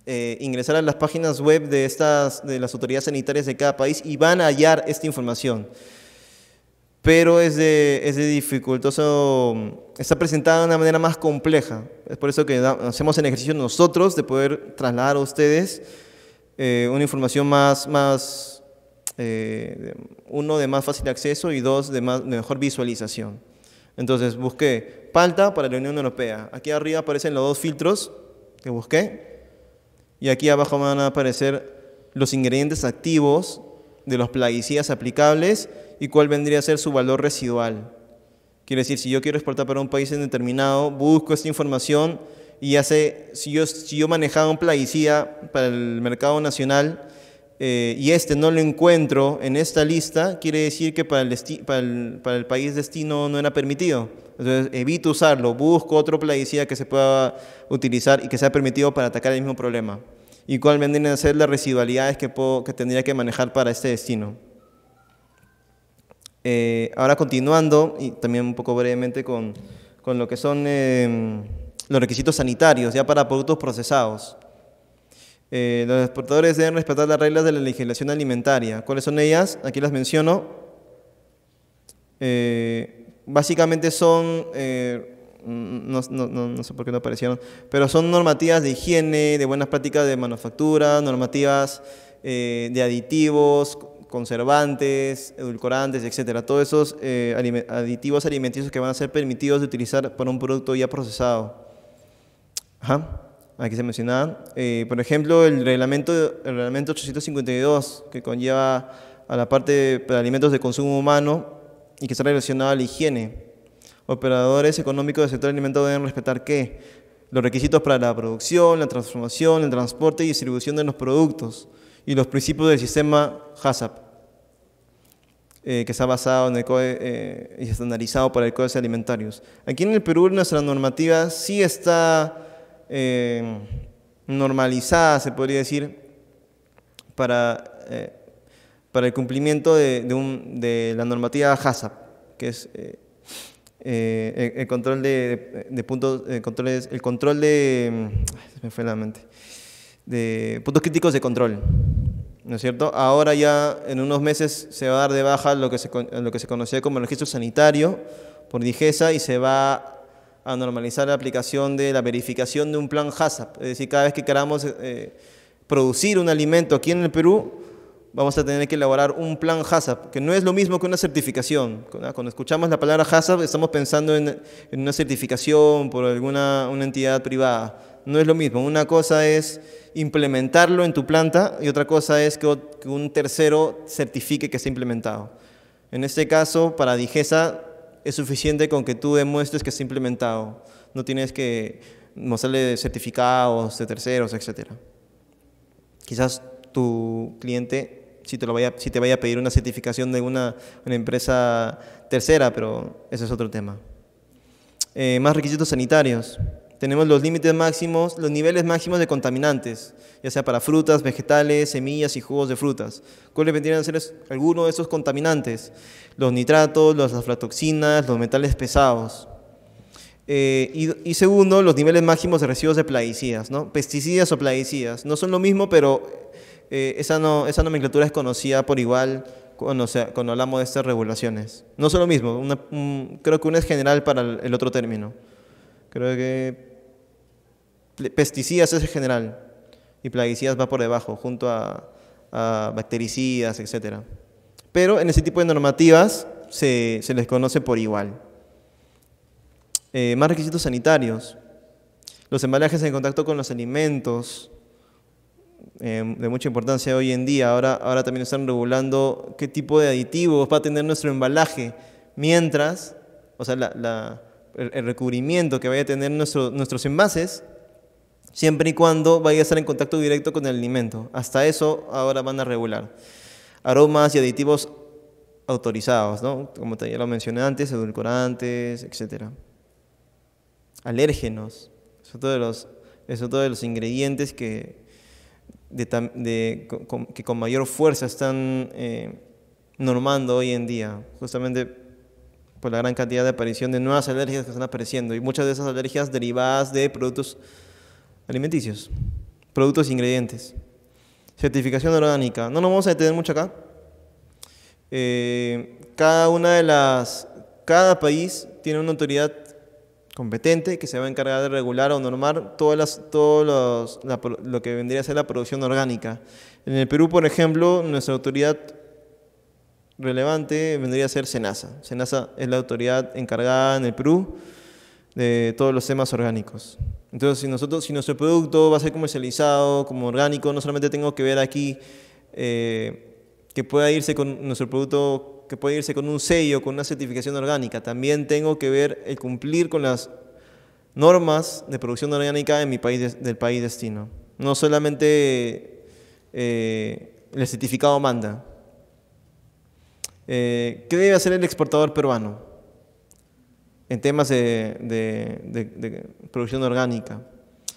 eh, ingresar a las páginas web de, estas, de las autoridades sanitarias de cada país y van a hallar esta información. Pero es de, es de dificultoso, está presentada de una manera más compleja. Es por eso que hacemos el ejercicio nosotros de poder trasladar a ustedes eh, una información más, más eh, uno, de más fácil acceso y dos, de, más, de mejor visualización. Entonces busqué Palta para la Unión Europea. Aquí arriba aparecen los dos filtros que busqué y aquí abajo van a aparecer los ingredientes activos de los plaguicidas aplicables y cuál vendría a ser su valor residual. Quiere decir, si yo quiero exportar para un país determinado, busco esta información y ya sé, si yo, si yo manejaba un plaguicida para el mercado nacional, eh, y este no lo encuentro en esta lista, quiere decir que para el, país destino no era permitido. Entonces evito usarlo, busco otro plaguicida que se pueda utilizar y que sea permitido para atacar el mismo problema. Y cuál vendrían a ser las residualidades que, tendría que manejar para este destino. Eh, ahora continuando, y también un poco brevemente con, lo que son em, los requisitos sanitarios, ya para productos procesados. Eh, los exportadores deben respetar las reglas de la legislación alimentaria. ¿Cuáles son ellas? Aquí las menciono. Eh, básicamente son, eh, no, sé por qué no aparecieron, pero son normativas de higiene, de buenas prácticas de manufactura, normativas de aditivos, conservantes, edulcorantes, etcétera. Todos esos aditivos alimenticios que van a ser permitidos de utilizar para un producto ya procesado. Ajá aquí se mencionaba. Eh, por ejemplo, el reglamento, el reglamento 852, que conlleva a la parte de alimentos de consumo humano y que está relacionado a la higiene. Operadores económicos del sector alimentario deben respetar qué? Los requisitos para la producción, la transformación, el transporte y distribución de los productos y los principios del sistema HACCP, eh, que está basado en el eh, y estandarizado para el Código de Alimentarios. Aquí en el Perú nuestra normativa sí está Em, normalizada, se podría decir, para, eh, para el cumplimiento de, la normativa HASAP, que es eh, eh, el, control de, puntos, el control de, mm, de puntos críticos de control. ¿no es cierto? Ahora ya en unos meses se va a dar de baja lo que se, lo que se conocía como el registro sanitario por Digesa y se va a normalizar la aplicación de la verificación de un plan HACCP. Es decir, cada vez que queramos eh, producir un alimento aquí en el Perú, vamos a tener que elaborar un plan HACCP, que no es lo mismo que una certificación. Ah, cuando escuchamos la palabra HACCP, estamos pensando en, una certificación por alguna una entidad privada. No es lo mismo. Una cosa es implementarlo en tu planta y otra cosa es que, un tercero certifique que se implementado. En este caso, para Digesa, es suficiente con que tú demuestres que has implementado. No tienes que mostrarle certificados de terceros, etc. Quizás tu cliente, si te, vaya, si te vaya a pedir una certificación de una, empresa tercera, pero ese es otro tema. Eh, más requisitos sanitarios. Tenemos los límites máximos, los niveles máximos de contaminantes, ya sea para frutas, vegetales, semillas y jugos de frutas. ¿Cuáles vendrían a ser algunos de esos contaminantes? Los nitratos, las aflatoxinas, los metales pesados. Eh, y, segundo, los niveles máximos de residuos de plaguicidas, ¿no? Pesticidas o plaguicidas. No son lo mismo, pero eh, esa, no, esa nomenclatura es conocida por igual cuando, cuando hablamos de estas regulaciones. No son lo mismo, creo que uno es general para el otro término. Creo que Pesticidas es general y plaguicidas va por debajo, junto a, bactericidas, etc. Pero en ese tipo de normativas se, les conoce por igual. Eh, más requisitos sanitarios. Los embalajes en contacto con los alimentos, em, de mucha importancia hoy en día. Ahora, ahora también están regulando qué tipo de aditivos va a tener nuestro embalaje, mientras, o sea, el, recubrimiento que vaya a tener nuestros envases siempre y cuando vaya a estar en contacto directo con el alimento. Hasta eso ahora van a regular. Aromas y aditivos autorizados, ¿no? Como ya lo mencioné antes, edulcorantes, etc. Alérgenos, es otro de los, los ingredientes que, con, que con mayor fuerza están eh, normando hoy en día, justamente por la gran cantidad de aparición de nuevas alergias que están apareciendo y muchas de esas alergias derivadas de productos alimenticios, productos e ingredientes. Certificación orgánica. No nos vamos a detener mucho acá. Eh, cada país tiene una autoridad competente que se va a encargar de regular o normar todas las, todos lo que vendría a ser la producción orgánica. En el Perú, por ejemplo, nuestra autoridad relevante vendría a ser SENASA. SENASA es la autoridad encargada en el Perú de todos los temas orgánicos. Entonces, si, nosotros, si nuestro producto va a ser comercializado como orgánico, no solamente tengo que ver aquí eh, que pueda irse con nuestro producto, que pueda irse con un sello, con una certificación orgánica, también tengo que ver el cumplir con las normas de producción orgánica en mi país del país destino. No solamente eh, el certificado manda. Eh, ¿Qué debe hacer el exportador peruano? en temas de, producción orgánica.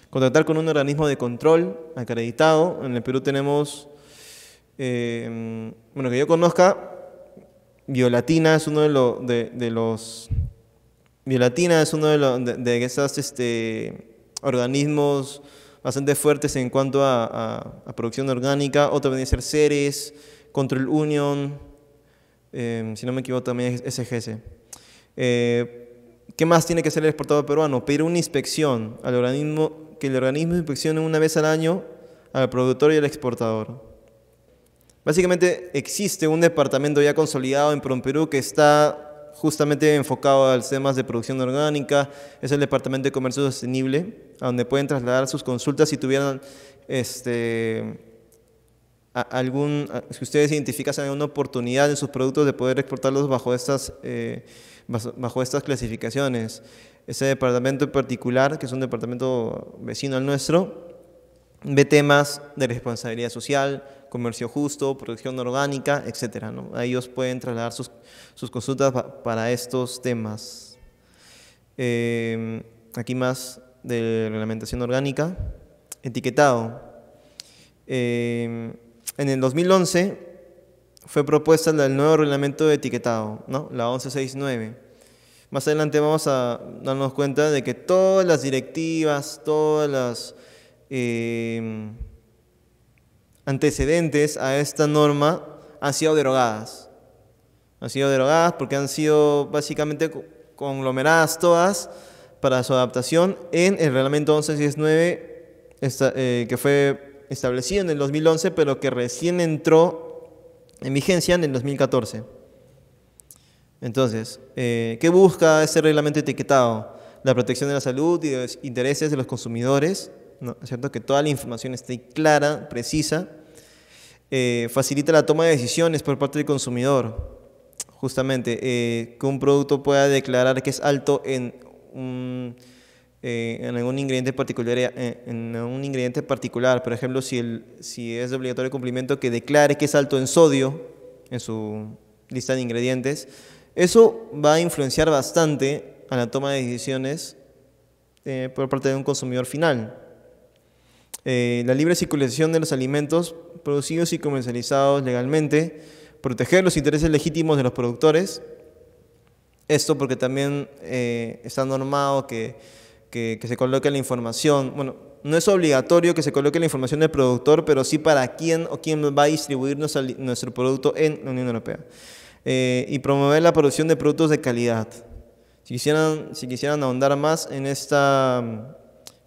Contratar con un organismo de control acreditado. En el Perú tenemos, eh, bueno, que yo conozca, Violatina es uno de, los... Violatina es uno de, esos este, organismos bastante fuertes en cuanto a, producción orgánica. Otro viene ser Ceres, Control Union, eh, si no me equivoco también es SGS. ¿Qué más tiene que hacer el exportador peruano? Pedir una inspección al organismo, que el organismo inspeccione una vez al año al productor y al exportador. Básicamente existe un departamento ya consolidado en Perú que está justamente enfocado a los temas de producción orgánica, es el Departamento de Comercio Sostenible, a donde pueden trasladar sus consultas si tuvieran este, algún, si ustedes identificasen alguna oportunidad en sus productos de poder exportarlos bajo estas... Eh, bajo estas clasificaciones. Ese departamento en particular, que es un departamento vecino al nuestro, ve temas de responsabilidad social, comercio justo, producción orgánica, etcétera ¿no? ellos pueden trasladar sus, consultas para estos temas. Eh, aquí más de reglamentación orgánica, etiquetado. Eh, en el 2011 fue propuesta en el nuevo reglamento de etiquetado, ¿no? la 1169. Más adelante vamos a darnos cuenta de que todas las directivas, todas las eh, antecedentes a esta norma han sido derogadas. Han sido derogadas porque han sido básicamente conglomeradas todas para su adaptación en el reglamento 1169 eh, que fue establecido en el 2011 pero que recién entró en vigencia en el 2014. Entonces, eh, ¿qué busca ese reglamento etiquetado? La protección de la salud y los intereses de los consumidores, ¿no? ¿cierto? Que toda la información esté clara, precisa. Eh, facilita la toma de decisiones por parte del consumidor, justamente. Eh, que un producto pueda declarar que es alto en un. Eh, en algún ingrediente particular, eh, en un ingrediente particular. Por ejemplo, si, el, si es obligatorio cumplimiento que declare que es alto en sodio en su lista de ingredientes, eso va a influenciar bastante a la toma de decisiones eh, por parte de un consumidor final. la libre circulación de los alimentos producidos y comercializados legalmente, proteger los intereses legítimos de los productores, esto porque también está normado que que, se coloque la información. Bueno, no es obligatorio que se coloque la información del productor, pero sí para quién o quién va a distribuir nuestro, producto en la Unión Europea. Eh, y promover la producción de productos de calidad. Si quisieran, si quisieran ahondar más en esta,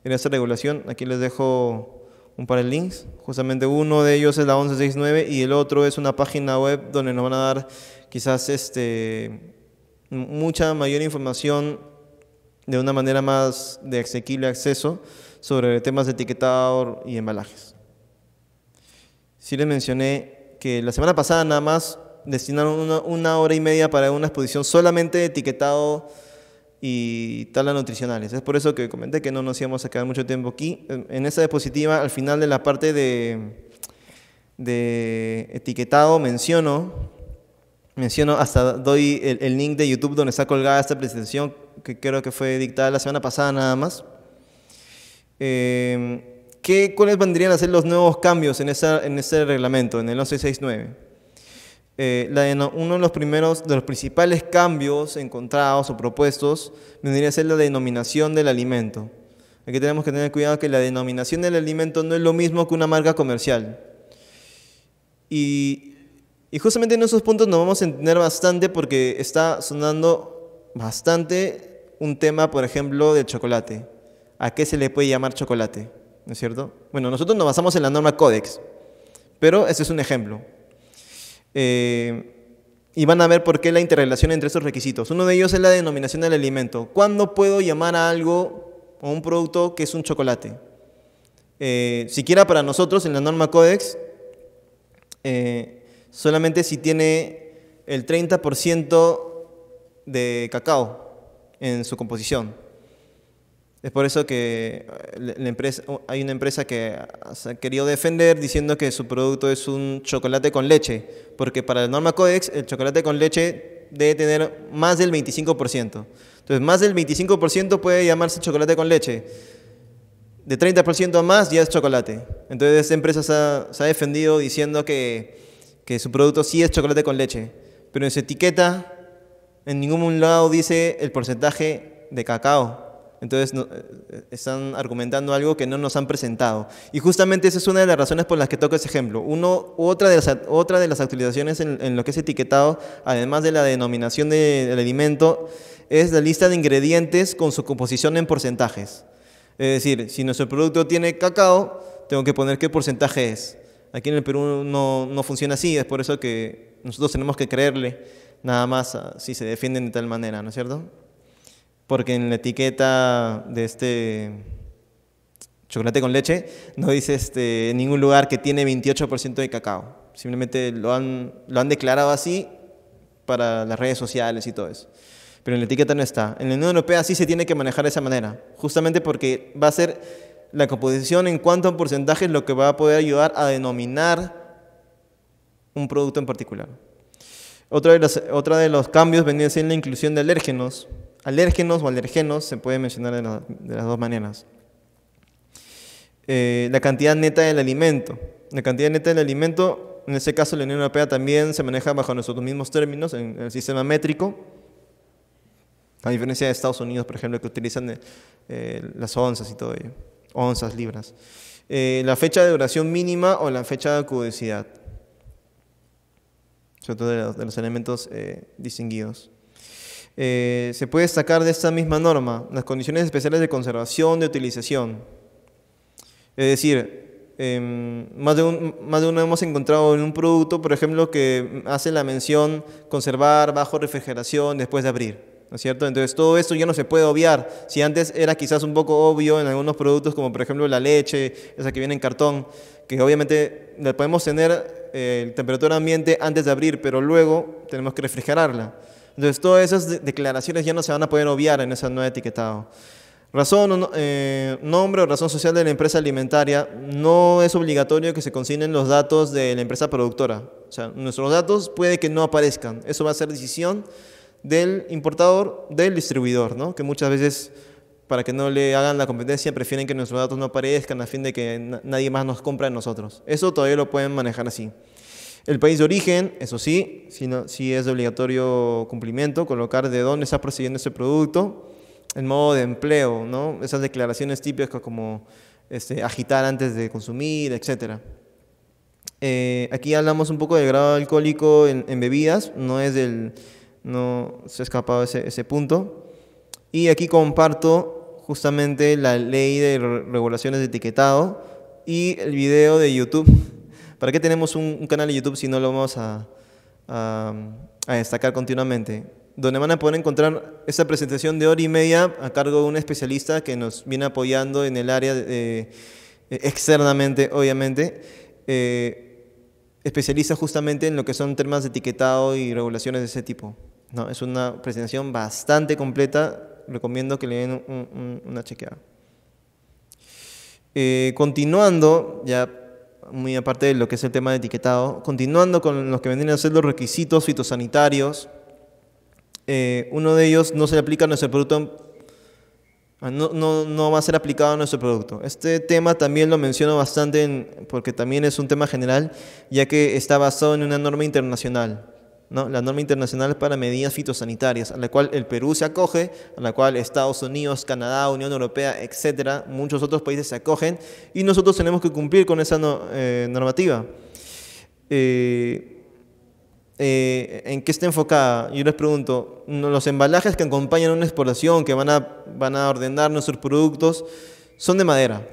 en esta regulación, aquí les dejo un par de links. Justamente uno de ellos es la 1169 y el otro es una página web donde nos van a dar quizás este, mucha mayor información de una manera más de asequible acceso sobre temas de etiquetado y embalajes. Sí les mencioné que la semana pasada nada más destinaron una, hora y media para una exposición solamente de etiquetado y talas nutricionales. Es por eso que comenté que no nos íbamos a quedar mucho tiempo aquí. En esta diapositiva, al final de la parte de, de etiquetado, menciono, menciono hasta doy el link de YouTube donde está colgada esta presentación que creo que fue dictada la semana pasada nada más. Em, ¿Cuáles vendrían a ser los nuevos cambios en, esa, en ese reglamento, en el 1169? Eh, uno de los primeros, de los principales cambios encontrados o propuestos vendría a ser la denominación del alimento. Aquí tenemos que tener cuidado que la denominación del alimento no es lo mismo que una marca comercial. Y, y justamente en esos puntos nos vamos a entender bastante porque está sonando bastante un tema, por ejemplo, del chocolate. ¿A qué se le puede llamar chocolate? ¿No es cierto? Bueno, nosotros nos basamos en la norma Codex, pero ese es un ejemplo. Eh, y van a ver por qué la interrelación entre estos requisitos. Uno de ellos es la denominación del alimento. ¿Cuándo puedo llamar a algo o un producto que es un chocolate? Eh, siquiera para nosotros, en la norma Codex, eh, solamente si tiene el 30% de cacao, en su composición. Es por eso que eh, la empresa, oh, hay una empresa que se ha querido defender diciendo que su producto es un chocolate con leche, porque para la norma Codex el chocolate con leche debe tener más del 25%. Entonces, más del 25% puede llamarse chocolate con leche. De 30% a más ya es chocolate. Entonces, esa empresa se ha, defendido diciendo que, que su producto sí es chocolate con leche, pero en su etiqueta en ningún lado dice el porcentaje de cacao. Entonces eh, están argumentando algo que no nos han presentado. Y justamente esa es una de las razones por las que toco ese ejemplo. Uno, otra, de las, otra de las actualizaciones en, lo que es etiquetado, además de la denominación del alimento, es la lista de ingredientes con su composición en porcentajes. Es decir, si nuestro producto tiene cacao, tengo que poner qué porcentaje es. Aquí en el Perú no, no funciona así, es por eso que nosotros tenemos que creerle nada más ah, si se defienden de tal manera, ¿no es cierto? Porque en la etiqueta de este chocolate con leche no dice este, en ningún lugar que tiene 28% de cacao. Simplemente lo han, lo han declarado así para las redes sociales y todo eso. Pero en la etiqueta no está. En la Unión Europea sí se tiene que manejar de esa manera, justamente porque va a ser la composición en cuanto a porcentajes lo que va a poder ayudar a denominar un producto en particular. Otra de los cambios venía a la inclusión de alérgenos. Alérgenos o alérgenos, se puede mencionar de, las dos maneras. Eh, la cantidad neta del alimento. La cantidad neta del alimento, en ese caso la Unión Europea también se maneja bajo nuestros mismos términos, en el sistema métrico. A diferencia de Estados Unidos, por ejemplo, que utilizan eh, las onzas y todo ello, onzas, libras. Eh, la fecha de duración mínima o la fecha de acudicidad sobre todo de los, elementos eh, distinguidos. Eh, se puede destacar de esta misma norma las condiciones especiales de conservación, de utilización. Es decir, em, más, de un, más de uno hemos encontrado en un producto, por ejemplo, que hace la mención conservar bajo refrigeración después de abrir. ¿no es cierto? Entonces todo esto ya no se puede obviar. Si antes era quizás un poco obvio en algunos productos, como por ejemplo la leche, esa que viene en cartón, que obviamente la podemos tener eh, el temperatura ambiente antes de abrir, pero luego tenemos que refrigerarla. Entonces, todas esas declaraciones ya no se van a poder obviar en ese nuevo etiquetado. Razón, eh, nombre o razón social de la empresa alimentaria, no es obligatorio que se consignen los datos de la empresa productora. O sea, nuestros datos puede que no aparezcan. Eso va a ser decisión del importador, del distribuidor, ¿no? que muchas veces para que no le hagan la competencia, prefieren que nuestros datos no aparezcan a fin de que nadie más nos compre a nosotros. Eso todavía lo pueden manejar así. El país de origen, eso sí, si, si es obligatorio cumplimiento, colocar de dónde está procediendo ese producto, el modo de empleo, ¿no? esas declaraciones típicas como este, agitar antes de consumir, etc. Eh, aquí hablamos un poco del grado alcohólico en, bebidas, no es del, no se ha escapado ese, ese punto. Y aquí comparto justamente la ley de regulaciones de etiquetado y el video de YouTube. ¿Para qué tenemos un, canal de YouTube si no lo vamos a, a, destacar continuamente? Donde van a poder encontrar esta presentación de hora y media a cargo de un especialista que nos viene apoyando en el área eh, externamente, obviamente. Eh, especialista justamente en lo que son temas de etiquetado y regulaciones de ese tipo. ¿no? Es una presentación bastante completa recomiendo que le den una chequeada. Eh, continuando, ya muy aparte de lo que es el tema de etiquetado, continuando con los que vendrían a ser los requisitos fitosanitarios, eh, uno de ellos no se le aplica a nuestro producto, ah, no, va a ser aplicado a nuestro producto. Este tema también lo menciono bastante porque también es un tema general, ya que está basado en una norma internacional la norma internacional para medidas fitosanitarias, a la cual el Perú se acoge, a la cual Estados Unidos, Canadá, Unión Europea, etcétera, muchos otros países se acogen, y nosotros tenemos que cumplir con esa eh, normativa. Eh, eh, ¿En qué está enfocada? Yo les pregunto, los embalajes que acompañan una exploración, que van a, van a ordenar nuestros productos, son de madera.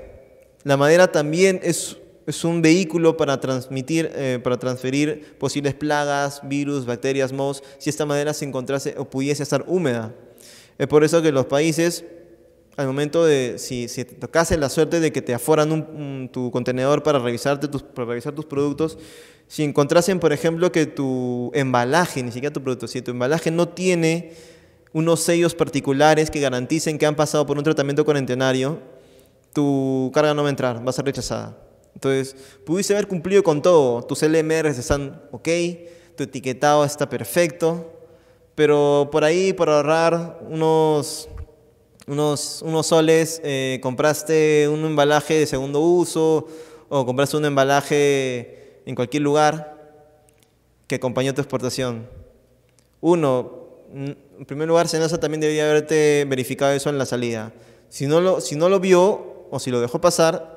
La madera también es es un vehículo para transmitir, eh, para transferir posibles plagas, virus, bacterias, moscas, si esta madera se encontrase o pudiese estar húmeda. Es por eso que los países, al momento de, si, te tocase la suerte de que te aforan tu contenedor para, revisarte para revisar tus productos, si encontrasen, por ejemplo, que tu embalaje, ni siquiera tu producto, si tu embalaje no tiene unos sellos particulares que garanticen que han pasado por un tratamiento cuarentenario, tu carga no va a entrar, va a ser rechazada. Entonces, pudiste haber cumplido con todo, tus LMRs están ok, tu etiquetado está perfecto, pero por ahí, por ahorrar unos, unos, soles, eh, compraste un embalaje de segundo uso o compraste un embalaje en cualquier lugar que acompañó tu exportación. Uno, en primer lugar, Senasa también debería haberte verificado eso en la salida. Si si no lo vio o si lo dejó pasar,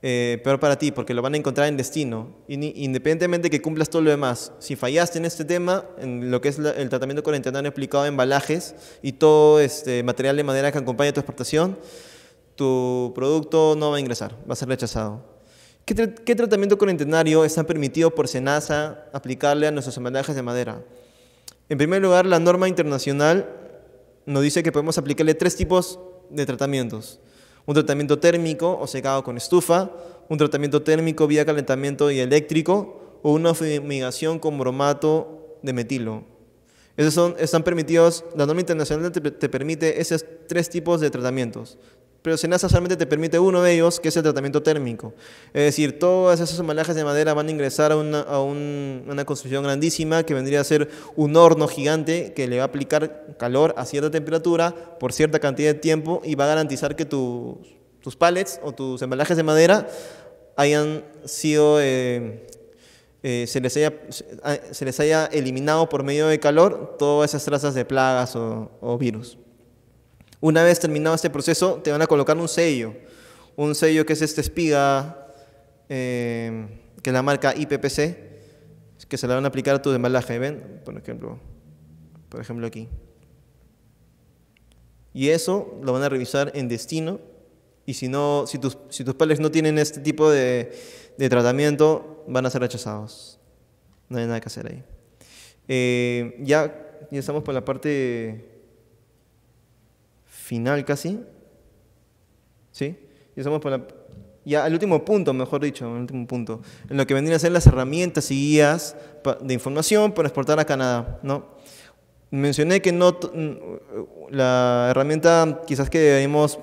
eh, peor para ti, porque lo van a encontrar en destino. Independientemente de que cumplas todo lo demás, si fallaste en este tema, en lo que es el tratamiento cuarentenario aplicado a embalajes y todo este material de madera que acompaña tu exportación, tu producto no va a ingresar, va a ser rechazado. ¿Qué, qué tratamiento cuarentenario está permitido por SENASA aplicarle a nuestros embalajes de madera? En primer lugar, la norma internacional nos dice que podemos aplicarle tres tipos de tratamientos un tratamiento térmico o secado con estufa, un tratamiento térmico vía calentamiento y eléctrico o una fumigación con bromato de metilo. Esos son, están permitidos, la norma internacional te, te permite esos tres tipos de tratamientos, pero Senasa solamente te permite uno de ellos, que es el tratamiento térmico. Es decir, todas esas embalajes de madera van a ingresar a una, construcción grandísima que vendría a ser un horno gigante que le va a aplicar calor a cierta temperatura por cierta cantidad de tiempo y va a garantizar que tus palets o tus embalajes de madera hayan sido... Eh, eh, se, les haya, eliminado por medio de calor todas esas trazas de plagas o virus. Una vez terminado este proceso, te van a colocar un sello. Un sello que es esta espiga, eh, que es la marca IPPC, que se la van a aplicar a tu embalaje, ¿ven? Por ejemplo, por ejemplo aquí. Y eso lo van a revisar en destino. Y si, no, si, tus, si tus no tienen este tipo de, de tratamiento, van a ser rechazados. No hay nada que hacer ahí. Eh, ya, ya estamos por la parte final casi. ¿Sí? Y estamos ya al último punto, mejor dicho, último punto, en lo que vendrían a ser las herramientas y guías de información para exportar a Canadá, ¿no? Mencioné que no la herramienta quizás que debemos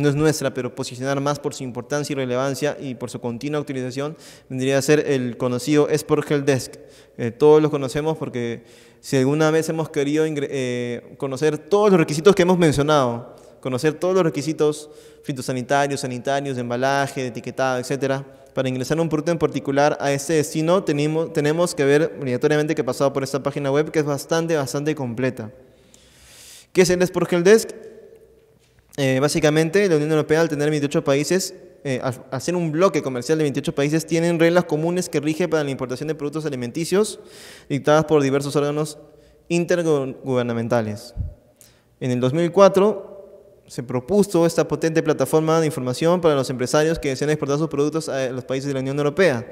no es nuestra, pero posicionar más por su importancia y relevancia y por su continua utilización, vendría a ser el conocido Sport Desk. Eh, todos lo conocemos porque si alguna vez hemos querido eh, conocer todos los requisitos que hemos mencionado, conocer todos los requisitos fitosanitarios, sanitarios, de embalaje, de etiquetado, etc. para ingresar un producto en particular a este destino, tenemos, tenemos que ver obligatoriamente que he pasado por esta página web que es bastante, bastante completa. ¿Qué es el Sport Desk? Eh, básicamente, la Unión Europea, al tener 28 países, eh, al hacer un bloque comercial de 28 países, tienen reglas comunes que rigen para la importación de productos alimenticios dictadas por diversos órganos intergubernamentales. En el 2004, se propuso esta potente plataforma de información para los empresarios que desean exportar sus productos a los países de la Unión Europea.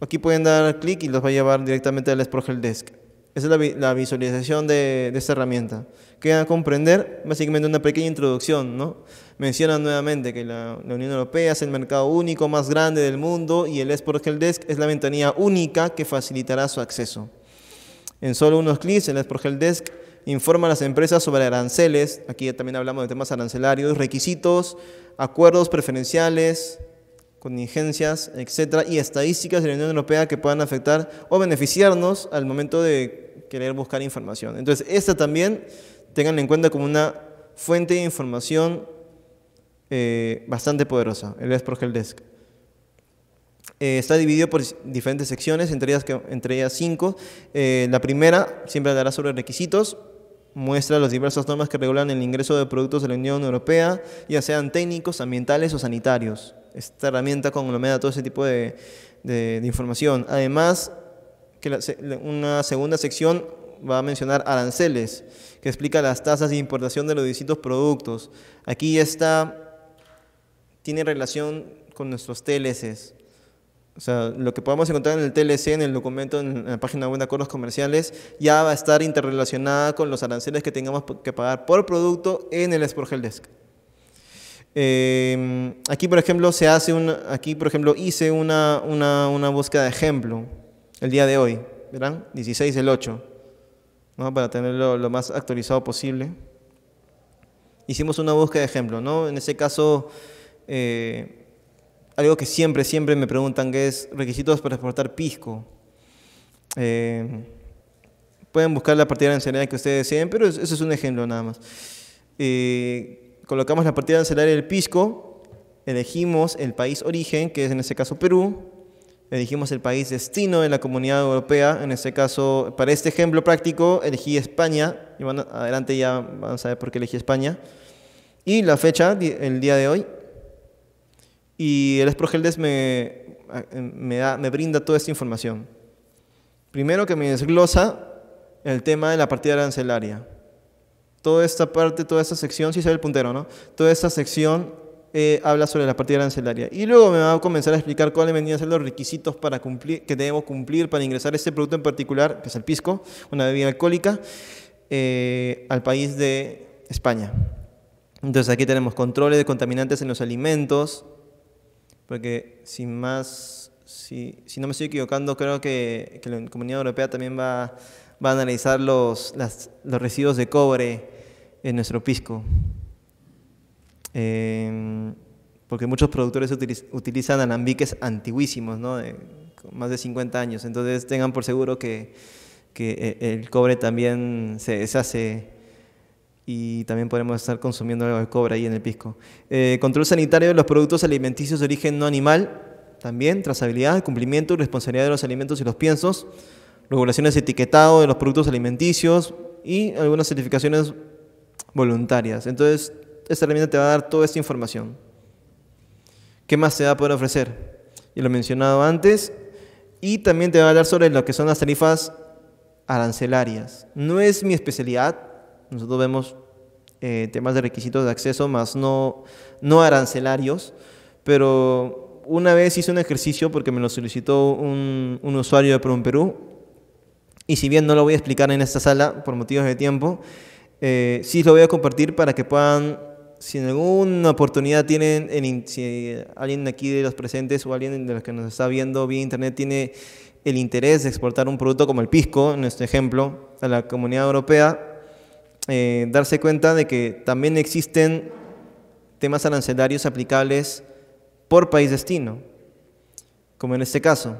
Aquí pueden dar clic y los va a llevar directamente al Export Desk. Esa es la, visualización de, esta herramienta queda a comprender básicamente una pequeña introducción, ¿no? Mencionan nuevamente que la, Unión Europea es el mercado único más grande del mundo y el Export Health es la ventanilla única que facilitará su acceso. En solo unos clics, el Export Health informa a las empresas sobre aranceles, aquí también hablamos de temas arancelarios, requisitos, acuerdos preferenciales, contingencias, etcétera, y estadísticas de la Unión Europea que puedan afectar o beneficiarnos al momento de querer buscar información. Entonces, esta también tengan en cuenta como una fuente de información eh, bastante poderosa, el Espro Desk. Eh, está dividido por diferentes secciones, entre ellas, entre ellas cinco. Eh, la primera siempre hablará sobre requisitos, muestra las diversas normas que regulan el ingreso de productos de la Unión Europea, ya sean técnicos, ambientales o sanitarios. Esta herramienta conglomera todo ese tipo de, de, información. Además, que una segunda sección va a mencionar aranceles, que explica las tasas de importación de los distintos productos. Aquí está, tiene relación con nuestros TLCs. O sea, lo que podemos encontrar en el TLC, en el documento, en la página web de acuerdos comerciales, ya va a estar interrelacionada con los aranceles que tengamos que pagar por producto en el Sporgel Desk. Eh, aquí, por ejemplo, se hace un, aquí, por ejemplo, hice una, una, búsqueda de ejemplo el día de hoy, ¿verdad? 16 del 8 para tenerlo lo más actualizado posible. Hicimos una búsqueda de ejemplo, ¿no? En ese caso, eh, algo que siempre, siempre me preguntan que es requisitos para exportar pisco. Eh, pueden buscar la partida de ancelaria que ustedes deseen, pero eso es un ejemplo nada más. Eh, colocamos la partida ancelaria del pisco, elegimos el país origen, que es en ese caso Perú, elegimos el país destino de la comunidad europea. En este caso, para este ejemplo práctico, elegí España. Y adelante ya van a saber por qué elegí España. Y la fecha, el día de hoy. Y el Esprogeldes me, me, me brinda toda esta información. Primero que me desglosa el tema de la partida arancelaria. Toda esta parte, toda esta sección, si sí se ve el puntero, ¿no? Toda esta sección eh, habla sobre la partida arancelaria. Y luego me va a comenzar a explicar cuáles venían a ser los requisitos para cumplir, que debemos cumplir para ingresar este producto en particular, que es el pisco, una bebida alcohólica, eh, al país de España. Entonces aquí tenemos controles de contaminantes en los alimentos, porque sin más, si, si no me estoy equivocando, creo que, que la Comunidad Europea también va, va a analizar los, los residuos de cobre en nuestro pisco. Em, porque muchos productores utilizan alambiques antiguísimos, ¿no? de más de 50 años. Entonces tengan por seguro que, que eh, el cobre también se deshace y también podemos estar consumiendo algo de cobre ahí en el pisco. Eh, control sanitario de los productos alimenticios de origen no animal, también trazabilidad, cumplimiento y responsabilidad de los alimentos y los piensos, regulaciones de etiquetado de los productos alimenticios y algunas certificaciones voluntarias. Entonces, esta herramienta te va a dar toda esta información. ¿Qué más se va a poder ofrecer? Y lo he mencionado antes. Y también te va a hablar sobre lo que son las tarifas arancelarias. No es mi especialidad. Nosotros vemos eh, temas de requisitos de acceso, más no, no arancelarios. Pero una vez hice un ejercicio porque me lo solicitó un, usuario de ProMPerú. Perú. Y si bien no lo voy a explicar en esta sala por motivos de tiempo, eh, sí lo voy a compartir para que puedan si en alguna oportunidad tienen, en, si alguien aquí de los presentes o alguien de los que nos está viendo vía internet tiene el interés de exportar un producto como el pisco, en este ejemplo, a la comunidad europea, eh, darse cuenta de que también existen temas arancelarios aplicables por país destino, como en este caso.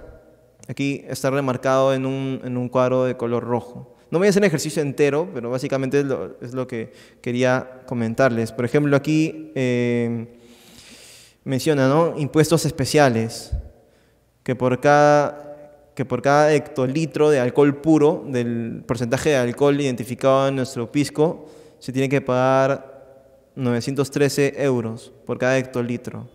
Aquí está remarcado en un cuadro de color rojo. No voy a hacer el ejercicio entero, pero básicamente es lo, que quería comentarles. Por ejemplo, aquí eh, menciona, Impuestos especiales, que por cada que por cada hectolitro de alcohol puro, del porcentaje de alcohol identificado en nuestro pisco, se tiene que pagar 913 euros por cada hectolitro.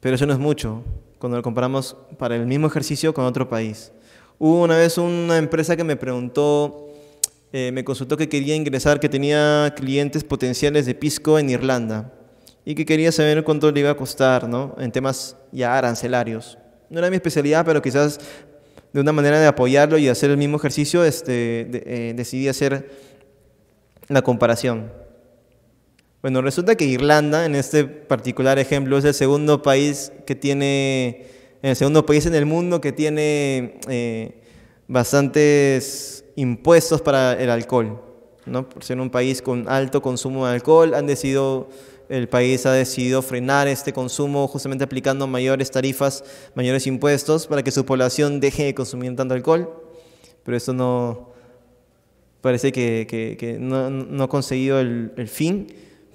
Pero eso no es mucho cuando lo comparamos para el mismo ejercicio con otro país. Hubo una vez una empresa que me preguntó, eh, me consultó que quería ingresar, que tenía clientes potenciales de pisco en Irlanda y que quería saber cuánto le iba a costar, ¿no? En temas ya arancelarios. No era mi especialidad, pero quizás de una manera de apoyarlo y hacer el mismo ejercicio, este, eh, decidí hacer la comparación. Bueno, resulta que Irlanda, en este particular ejemplo, es el segundo país que tiene el segundo país en el mundo que tiene eh, bastantes impuestos para el alcohol. ¿no? Por ser un país con alto consumo de alcohol, han decidido, el país ha decidido frenar este consumo justamente aplicando mayores tarifas, mayores impuestos para que su población deje de consumir tanto alcohol. Pero eso no parece que, no, ha conseguido el, el fin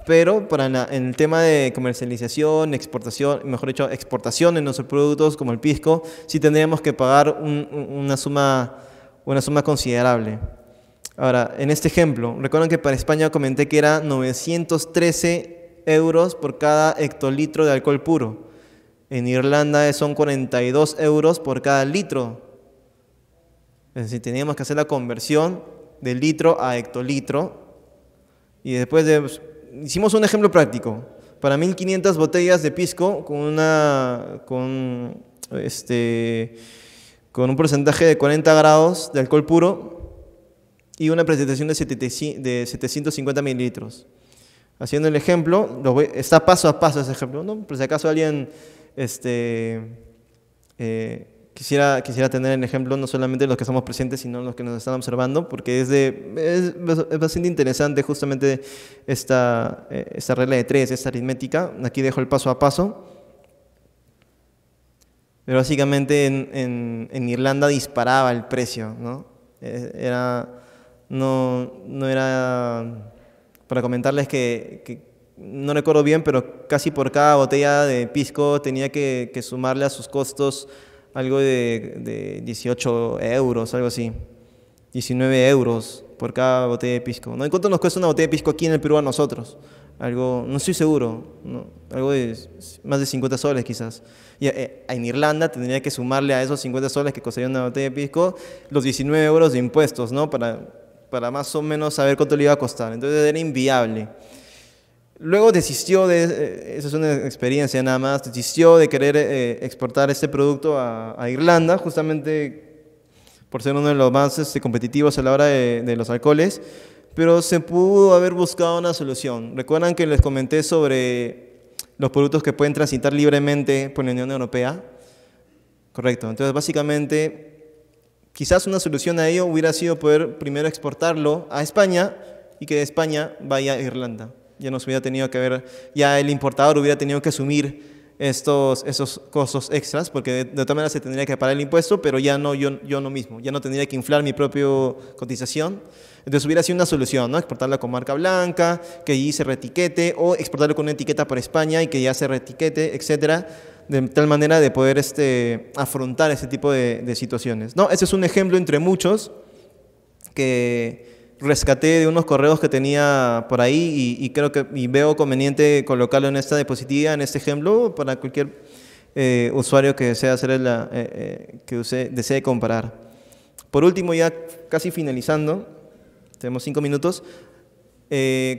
pero para en el tema de comercialización, exportación, mejor dicho, exportación de nuestros productos como el pisco, sí tendríamos que pagar una, suma, una suma considerable. Ahora, en este ejemplo, recuerden que para España comenté que era 913 euros por cada hectolitro de alcohol puro. En Irlanda son 42 euros por cada litro. Es decir, teníamos que hacer la conversión de litro a hectolitro. Y después de hicimos un ejemplo práctico. Para 1500 botellas de pisco con una. con. este. con un porcentaje de 40 grados de alcohol puro y una presentación de, 750 mililitros. Haciendo el ejemplo, está paso a paso ese ejemplo, ¿no? Por si acaso alguien. este. Eh, quisiera, quisiera tener en ejemplo no solamente los que estamos presentes, sino los que nos están observando, porque es, de, es, bastante interesante justamente esta, eh, esta regla de tres, esta aritmética. Aquí dejo el paso a paso. Pero básicamente en, Irlanda disparaba el precio, ¿no? Eh, era, no, era, para comentarles que, no recuerdo bien, pero casi por cada botella de pisco tenía que sumarle a sus costos algo de, de 18 euros, algo así. 19 euros por cada botella de pisco. ¿no? cuánto nos cuesta una botella de pisco aquí en el Perú a nosotros? Algo, no estoy seguro, no, algo de más de 50 soles quizás. Y eh, en Irlanda tendría que sumarle a esos 50 soles que costaría una botella de pisco los 19 euros de impuestos, ¿no? Para, para más o menos saber cuánto le iba a costar. Entonces era inviable. Luego desistió de, eh, esa es una experiencia nada más, desistió de querer eh, exportar este producto a, Irlanda, justamente por ser uno de los más este, competitivos a la hora de, de, los alcoholes, pero se pudo haber buscado una solución. Recuerdan que les comenté sobre los productos que pueden transitar libremente por la Unión Europea. Correcto, entonces básicamente quizás una solución a ello hubiera sido poder primero exportarlo a España y que de España vaya a Irlanda ya nos hubiera tenido que haber, ya el importador hubiera tenido que asumir estos, esos costos extras, porque de, otra manera se tendría que pagar el impuesto, pero ya no yo, yo no mismo, ya no tendría que inflar mi propia cotización. Entonces hubiera sido una solución, ¿no? Exportarla con marca blanca, que allí se retiquete, o exportarlo con una etiqueta para España y que ya se retiquete, etcétera, de tal manera de poder este, afrontar ese tipo de, de situaciones. No, ese es un ejemplo entre muchos que rescaté de unos correos que tenía por ahí y, creo que y veo conveniente colocarlo en esta diapositiva, en este ejemplo, para cualquier eh, usuario que desee hacer la, eh, eh, que desee comparar. Por último, ya casi finalizando, tenemos cinco minutos,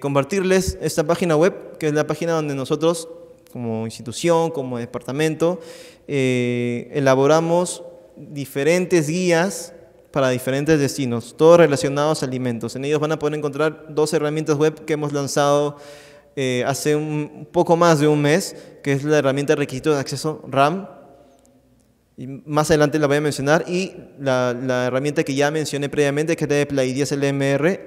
compartirles esta página web, que es la página donde nosotros, como institución, como departamento, elaboramos diferentes guías para diferentes destinos, todos relacionados a alimentos. En ellos van a poder encontrar dos herramientas web que hemos lanzado eh, hace un poco más de un mes, que es la herramienta de requisito de acceso RAM, y más adelante la voy a mencionar, y la, herramienta que ya mencioné previamente, que es la de Play 10 LMR,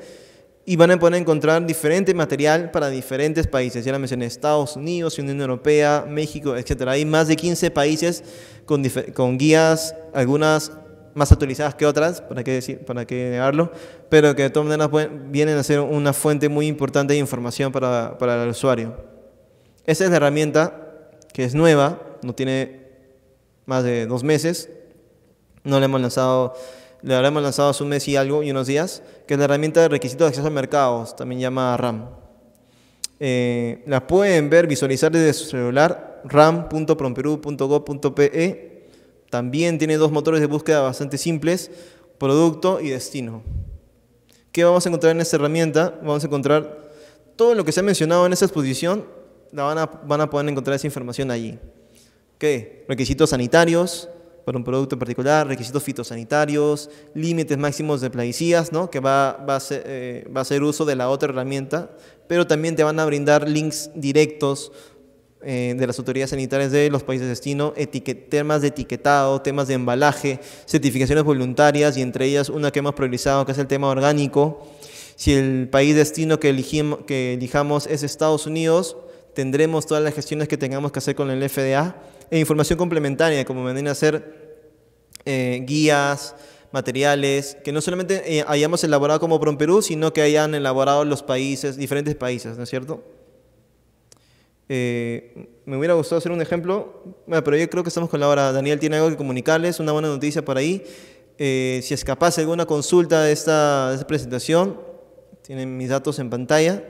y van a poder encontrar diferente material para diferentes países. Ya la mencioné, Estados Unidos, Unión Europea, México, etc. Hay más de 15 países con, con guías, algunas más actualizadas que otras, para qué, decir, para qué negarlo, pero que de todas maneras vienen a ser una fuente muy importante de información para, para el usuario. Esa es la herramienta que es nueva, no tiene más de dos meses, no la hemos lanzado le habremos lanzado hace un mes y algo y unos días, que es la herramienta de requisitos de acceso a mercados, también llamada RAM. Eh, la pueden ver, visualizar desde su celular, ram.promperu.gov.pe. También tiene dos motores de búsqueda bastante simples, producto y destino. ¿Qué vamos a encontrar en esta herramienta? Vamos a encontrar todo lo que se ha mencionado en esta exposición, la van, a, van a poder encontrar esa información allí. ¿Qué? Requisitos sanitarios para un producto en particular, requisitos fitosanitarios, límites máximos de plaguicidas, ¿no? que va, va, a ser, eh, va a ser uso de la otra herramienta, pero también te van a brindar links directos eh, de las autoridades sanitarias de los países de destino, temas de etiquetado, temas de embalaje, certificaciones voluntarias y entre ellas una que hemos priorizado que es el tema orgánico. Si el país de destino que, que elijamos es Estados Unidos, tendremos todas las gestiones que tengamos que hacer con el FDA e información complementaria, como vendrían a ser eh, guías, materiales, que no solamente eh, hayamos elaborado como Perú, sino que hayan elaborado los países, diferentes países, ¿no es cierto? Eh, me hubiera gustado hacer un ejemplo, pero yo creo que estamos con la hora. Daniel tiene algo que comunicarles, una buena noticia por ahí. Eh, si es capaz alguna consulta de esta presentación, tienen mis datos en pantalla.